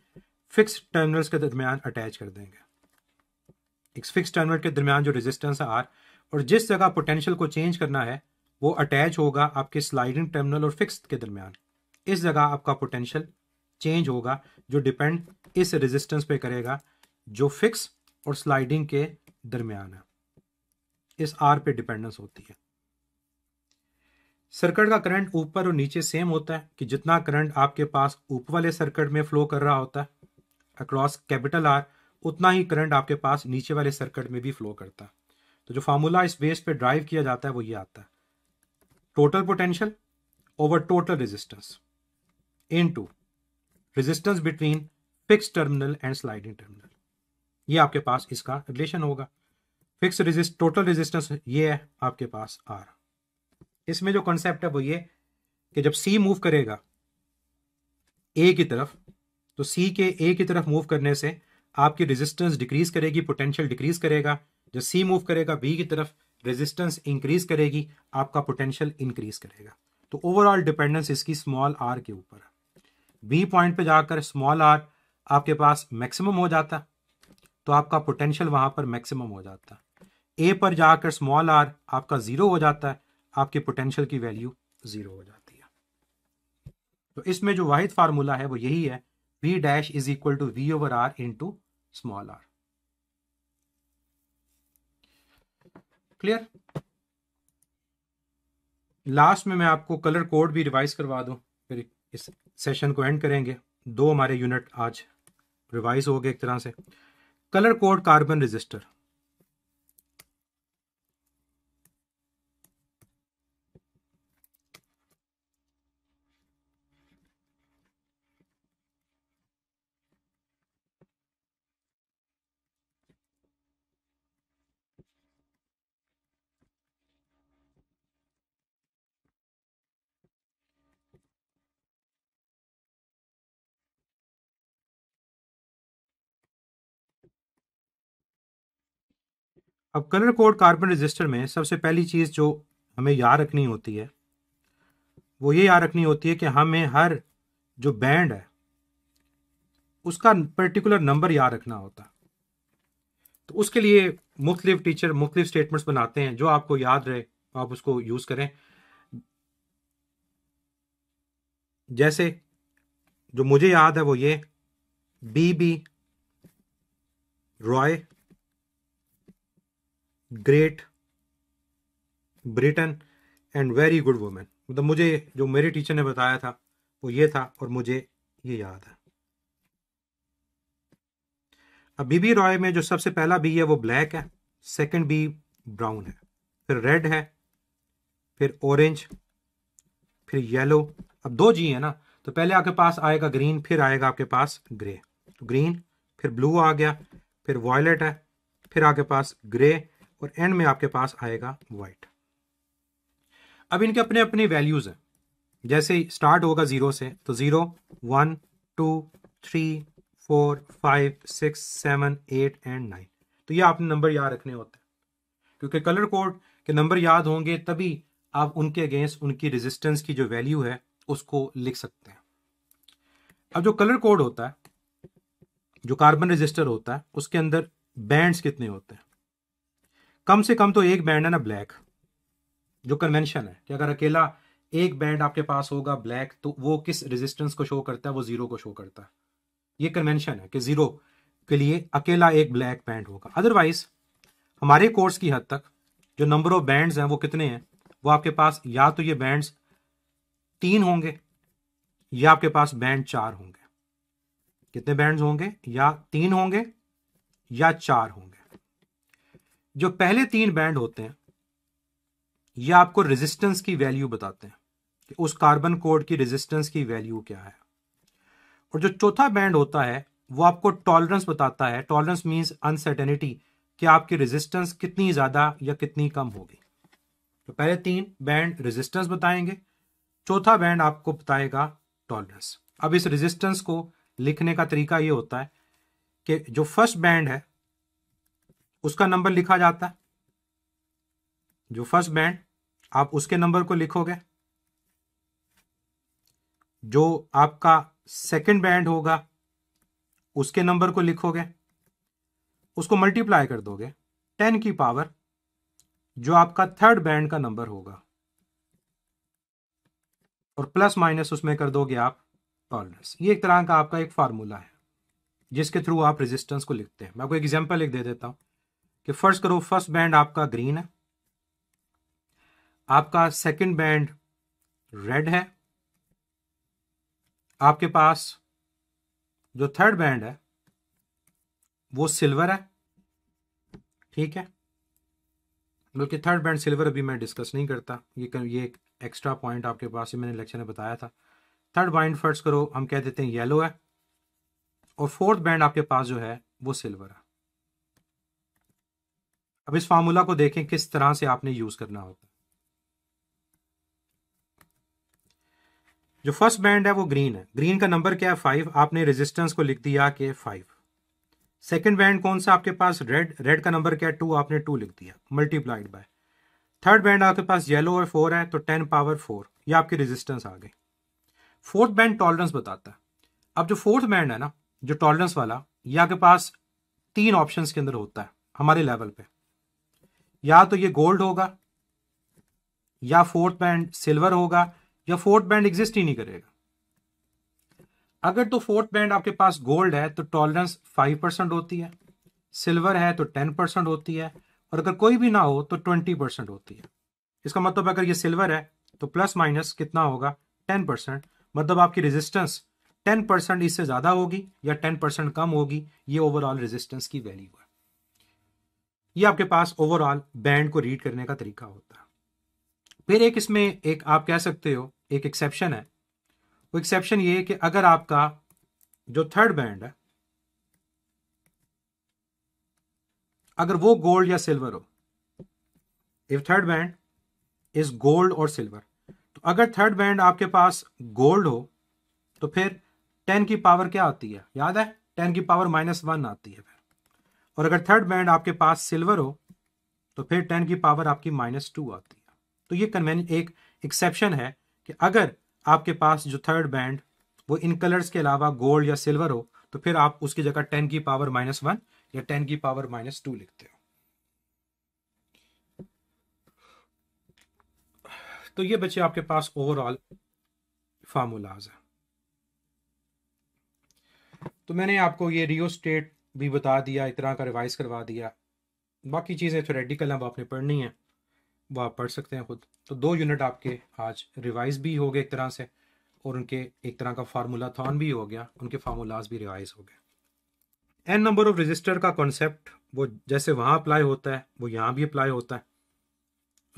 फिक्स टर्मिनल्स के दरमियान अटैच कर देंगे एक फिक्स टर्मिनल के दरमियान जो रेजिस्टेंस है आर और जिस जगह पोटेंशियल को चेंज करना है वो अटैच होगा आपके स्लाइडिंग टर्मिनल और फिक्स के दरमियान इस जगह आपका पोटेंशियल चेंज होगा जो डिपेंड इस रेजिस्टेंस पे करेगा जो फिक्स और स्लाइडिंग के दरमियान है इस आर पे डिपेंडेंस होती है सर्किट का करंट ऊपर और नीचे सेम होता है कि जितना करंट आपके पास ऊपर वाले सर्किट में फ्लो कर रहा होता है अक्रॉस कैपिटल आर उतना ही करंट आपके पास नीचे वाले सर्किट में भी फ्लो करता है तो जो फार्मूला इस बेस पे ड्राइव किया जाता है वो ये आता है total potential over total resistance into resistance between fix terminal and sliding terminal ये आपके पास इसका रिलेशन होगा फिक्स रेजिस्ट टोटल रेजिस्टेंस ये है आपके पास आर इसमें जो कॉन्सेप्ट है वो ये कि जब सी मूव करेगा ए की तरफ तो सी के ए की तरफ मूव करने से आपकी रेजिस्टेंस डिक्रीज करेगी पोटेंशियल डिक्रीज करेगा जब सी मूव करेगा बी की तरफ रेजिस्टेंस इंक्रीज करेगी आपका पोटेंशियल इंक्रीज करेगा तो ओवरऑल डिपेंडेंस इसकी स्मॉल आर के ऊपर बी पॉइंट पे जाकर स्मॉल आर आपके पास मैक्सिमम हो जाता तो आपका पोटेंशियल वहां पर मैक्सिमम हो जाता ए पर जाकर स्मॉल आर आपका जीरो हो जाता है आपके पोटेंशियल की वैल्यू जीरो हो जाती है तो इसमें जो वाहिद फार्मूला है वो यही है V dash is equal to V over R into small R clear last में मैं आपको कलर कोड भी रिवाइज करवा दूं फिर इस सेशन को एंड करेंगे दो हमारे यूनिट आज रिवाइज हो गए एक तरह से कलर कोड कार्बन रजिस्टर अब कलर कोड कार्बन रजिस्टर में सबसे पहली चीज़ जो हमें याद रखनी होती है वो ये याद रखनी होती है कि हमें हर जो बैंड है उसका पर्टिकुलर नंबर याद रखना होता तो उसके लिए मुख्तलिफ टीचर मुख्तलिफ स्टेटमेंट्स बनाते हैं जो आपको याद रहे आप उसको यूज़ करें जैसे जो मुझे याद है वो ये B B ROY Great Britain and very good women मतलब मुझे जो मेरे टीचर ने बताया था वो ये था और मुझे ये याद है अब बीबी रॉय में जो सबसे पहला बी है वो ब्लैक है सेकंड बी ब्राउन है फिर रेड है फिर ऑरेंज फिर येलो अब दो जी है ना तो पहले आपके पास आएगा ग्रीन फिर आएगा आपके पास ग्रे तो ग्रीन फिर ब्लू आ गया फिर वॉयलेट है फिर आपके पास ग्रे और एंड में आपके पास आएगा वाइट अब इनके अपने अपने वैल्यूज़ हैं जैसे स्टार्ट होगा ज़ीरो से तो zero one two three four five six seven eight and nine तो ये आपने नंबर याद रखने होते हैं क्योंकि कलर कोड के नंबर याद होंगे तभी आप उनके अगेंस्ट उनकी रेजिस्टेंस की जो वैल्यू है उसको लिख सकते हैं अब जो कलर कोड होता है जो कार्बन रजिस्टर होता है उसके अंदर बैंड्स कितने होते हैं कम से कम तो एक बैंड है ना ब्लैक जो कन्वेंशन है कि अगर अकेला एक बैंड आपके पास होगा ब्लैक तो वो किस रेजिस्टेंस को शो करता है वो जीरो को शो करता है ये कन्वेंशन है कि जीरो के लिए अकेला एक ब्लैक बैंड होगा अदरवाइज हमारे कोर्स की हद तक जो नंबर ऑफ बैंड्स हैं वो कितने हैं वो आपके पास या तो ये बैंड्स तीन होंगे या आपके पास बैंड चार होंगे कितने बैंड्स होंगे या तीन होंगे या चार होंगे जो पहले तीन बैंड होते हैं ये आपको रेजिस्टेंस की वैल्यू बताते हैं कि उस कार्बन कोड की रेजिस्टेंस की वैल्यू क्या है और जो चौथा बैंड होता है वो आपको टॉलरेंस बताता है टॉलरेंस मींस अनसर्टेनिटी कि आपकी रेजिस्टेंस कितनी ज़्यादा या कितनी कम होगी तो पहले तीन बैंड रेजिस्टेंस बताएंगे चौथा बैंड आपको बताएगा टॉलरेंस अब इस रेजिस्टेंस को लिखने का तरीका ये होता है कि जो फर्स्ट बैंड है उसका नंबर लिखा जाता है जो फर्स्ट बैंड आप उसके नंबर को लिखोगे जो आपका सेकंड बैंड होगा उसके नंबर को लिखोगे उसको मल्टीप्लाई कर दोगे टेन की पावर जो आपका थर्ड बैंड का नंबर होगा और प्लस माइनस उसमें कर दोगे आप टॉलरेंस ये एक तरह का आपका एक फार्मूला है जिसके थ्रू आप रेजिस्टेंस को लिखते हैं मैं आपको एग्जांपल एक दे देता हूं कि फर्ज करो फर्स्ट बैंड आपका ग्रीन है आपका सेकंड बैंड रेड है आपके पास जो थर्ड बैंड है वो सिल्वर है ठीक है बल्कि थर्ड बैंड सिल्वर अभी मैं डिस्कस नहीं करता ये कर, ये एक एक्स्ट्रा पॉइंट आपके पास ही मैंने लेक्चर में बताया था थर्ड बैंड फर्स्ट करो हम कह देते हैं येलो है और फोर्थ बैंड आपके पास जो है वो सिल्वर है अब इस फार्मूला को देखें किस तरह से आपने यूज करना होता है जो फर्स्ट बैंड है वो ग्रीन है ग्रीन का नंबर क्या है फाइव आपने रेजिस्टेंस को लिख दिया के फाइव सेकेंड बैंड कौन सा आपके पास रेड रेड का नंबर क्या है टू आपने टू लिख दिया मल्टीप्लाइड बाय थर्ड बैंड आपके पास येलो और फोर है तो टेन पावर फोर ये आपकी रेजिस्टेंस आ गई फोर्थ बैंड टॉलरेंस बताता है अब जो फोर्थ बैंड है ना जो टॉलरेंस वाला ये आपके पास तीन ऑप्शंस के अंदर होता है हमारे लेवल पे या तो ये गोल्ड होगा या फोर्थ बैंड सिल्वर होगा या फोर्थ बैंड एग्जिस्ट ही नहीं करेगा अगर तो फोर्थ बैंड आपके पास गोल्ड है तो टॉलरेंस फाइव परसेंट होती है सिल्वर है तो टेन परसेंट होती है और अगर कोई भी ना हो तो ट्वेंटी परसेंट होती है इसका मतलब अगर ये सिल्वर है तो प्लस माइनस कितना होगा टेन परसेंट मतलब आपकी रेजिस्टेंस टेन परसेंट इससे ज़्यादा होगी या टेन परसेंट कम होगी ये ओवरऑल रेजिस्टेंस की वैल्यू ये आपके पास ओवरऑल बैंड को रीड करने का तरीका होता है फिर एक इसमें एक आप कह सकते हो एक एक्सेप्शन है वो एक्सेप्शन ये है कि अगर आपका जो थर्ड बैंड है अगर वो गोल्ड या सिल्वर हो if third band is gold और सिल्वर तो अगर थर्ड बैंड आपके पास गोल्ड हो तो फिर टेन की पावर क्या आती है याद है टेन की पावर माइनस वन आती है और अगर थर्ड बैंड आपके पास सिल्वर हो तो फिर टेन की पावर आपकी माइनस टू आती है तो ये कन्वेंस एक एक्सेप्शन है कि अगर आपके पास जो थर्ड बैंड वो इन कलर्स के अलावा गोल्ड या सिल्वर हो तो फिर आप उसकी जगह टेन की पावर माइनस वन या टेन की पावर माइनस टू लिखते हो तो ये बच्चे आपके पास ओवरऑल फार्मूलाज है तो मैंने आपको ये रियो स्टेट भी बता दिया इतना का रिवाइज करवा दिया बाकी चीज़ें थोरेटिकल अब आपने पढ़नी है वो आप पढ़ सकते हैं खुद तो दो यूनिट आपके आज रिवाइज भी हो गए एक तरह से और उनके एक तरह का फार्मूला थॉन भी हो गया उनके फार्मूलाज भी रिवाइज हो गए एन नंबर ऑफ रजिस्टर का कॉन्सेप्ट वो जैसे वहाँ अप्लाई होता है वो यहाँ भी अप्लाई होता है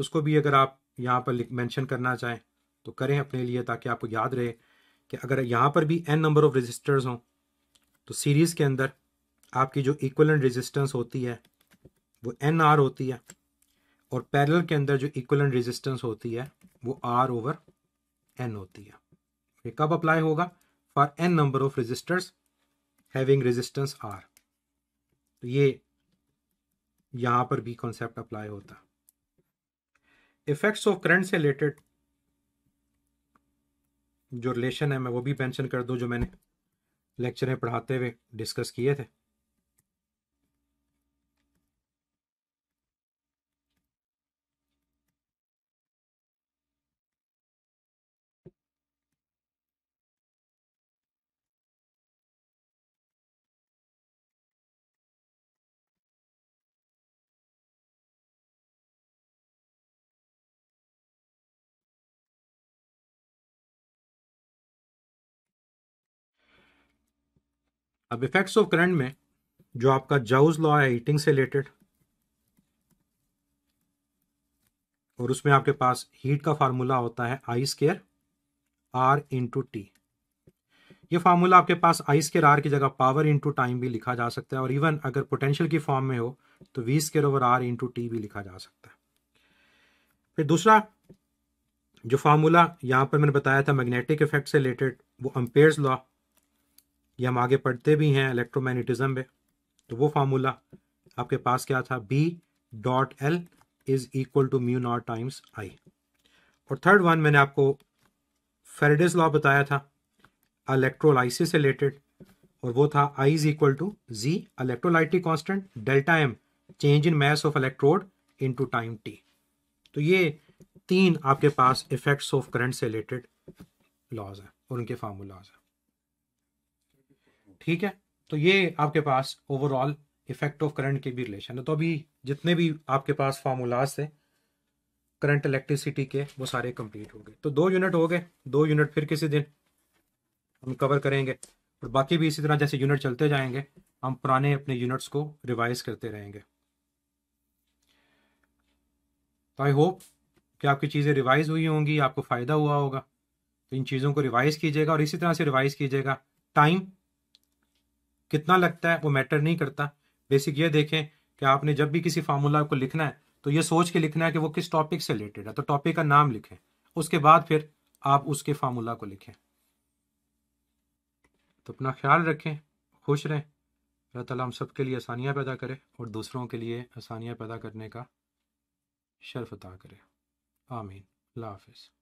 उसको भी अगर आप यहाँ पर मेंशन करना चाहें तो करें अपने लिए ताकि आपको याद रहे कि अगर यहाँ पर भी एन नंबर ऑफ रजिस्टर्स हों तो सीरीज़ के अंदर आपकी जो इक्वलन रेजिस्टेंस होती है वो एन आर होती है और पैरेलल के अंदर जो इक्वलन रेजिस्टेंस होती है वो आर ओवर एन होती है ये कब अप्लाई होगा for N number of resistors having resistance R तो ये यहाँ पर भी कॉन्सेप्ट अप्लाई होता इफेक्ट्स ऑफ करंट से रिलेटेड जो रिलेशन है मैं वो भी मैंशन कर दूं जो मैंने लेक्चर में पढ़ाते हुए डिस्कस किए थे अब इफेक्ट्स ऑफ करंट में जो आपका जाउज लॉ है हीटिंग से रिलेटेड और उसमें आपके पास हीट का फार्मूला होता है I square R into T ये फार्मूला आपके पास आई स्केयर आर की जगह पावर इंटू टाइम भी लिखा जा सकता है और इवन अगर पोटेंशियल की फॉर्म में हो तो V square over R into T भी लिखा जा सकता है फिर दूसरा जो फार्मूला यहां पर मैंने बताया था मैग्नेटिक इफेक्ट से रिलेटेड वो अम्पेयर लॉ ये हम आगे पढ़ते भी हैं इलेक्ट्रोमैग्नेटिज्म में तो वो फार्मूला आपके पास क्या था B dot L is equal to mu naught times I और थर्ड वन मैंने आपको फेरेडिस लॉ बताया था इलेक्ट्रोलाइसिस रिलेटेड और वो था I is equal to G electrolytic constant delta M change in mass of electrode to time T तो ये तीन आपके पास इफेक्ट्स ऑफ करंट से रिलेटेड लॉज हैं और उनके फार्मूलाज हैं ठीक है तो ये आपके पास ओवरऑल इफेक्ट ऑफ करंट के भी रिलेशन है तो अभी जितने भी आपके पास फार्मूलाज थे करंट इलेक्ट्रिसिटी के वो सारे कंप्लीट हो गए तो दो यूनिट हो गए दो यूनिट फिर किसी दिन हम कवर करेंगे और बाकी भी इसी तरह जैसे यूनिट चलते जाएंगे हम पुराने अपने यूनिट्स को रिवाइज करते रहेंगे तो आई होप कि आपकी चीज़ें रिवाइज हुई होंगी आपको फ़ायदा हुआ होगा तो इन चीज़ों को रिवाइज कीजिएगा और इसी तरह से रिवाइज कीजिएगा टाइम कितना लगता है वो मैटर नहीं करता बेसिक ये देखें कि आपने जब भी किसी फार्मूला को लिखना है तो ये सोच के लिखना है कि वो किस टॉपिक से रिलेटेड है तो टॉपिक का नाम लिखें उसके बाद फिर आप उसके फार्मूला को लिखें तो अपना ख्याल रखें खुश रहें अल्लाह तला हम सब के लिए आसानियाँ पैदा करें और दूसरों के लिए आसानियाँ पैदा करने का शर्फ अदा करें आमीन अल्लाह हाफिज़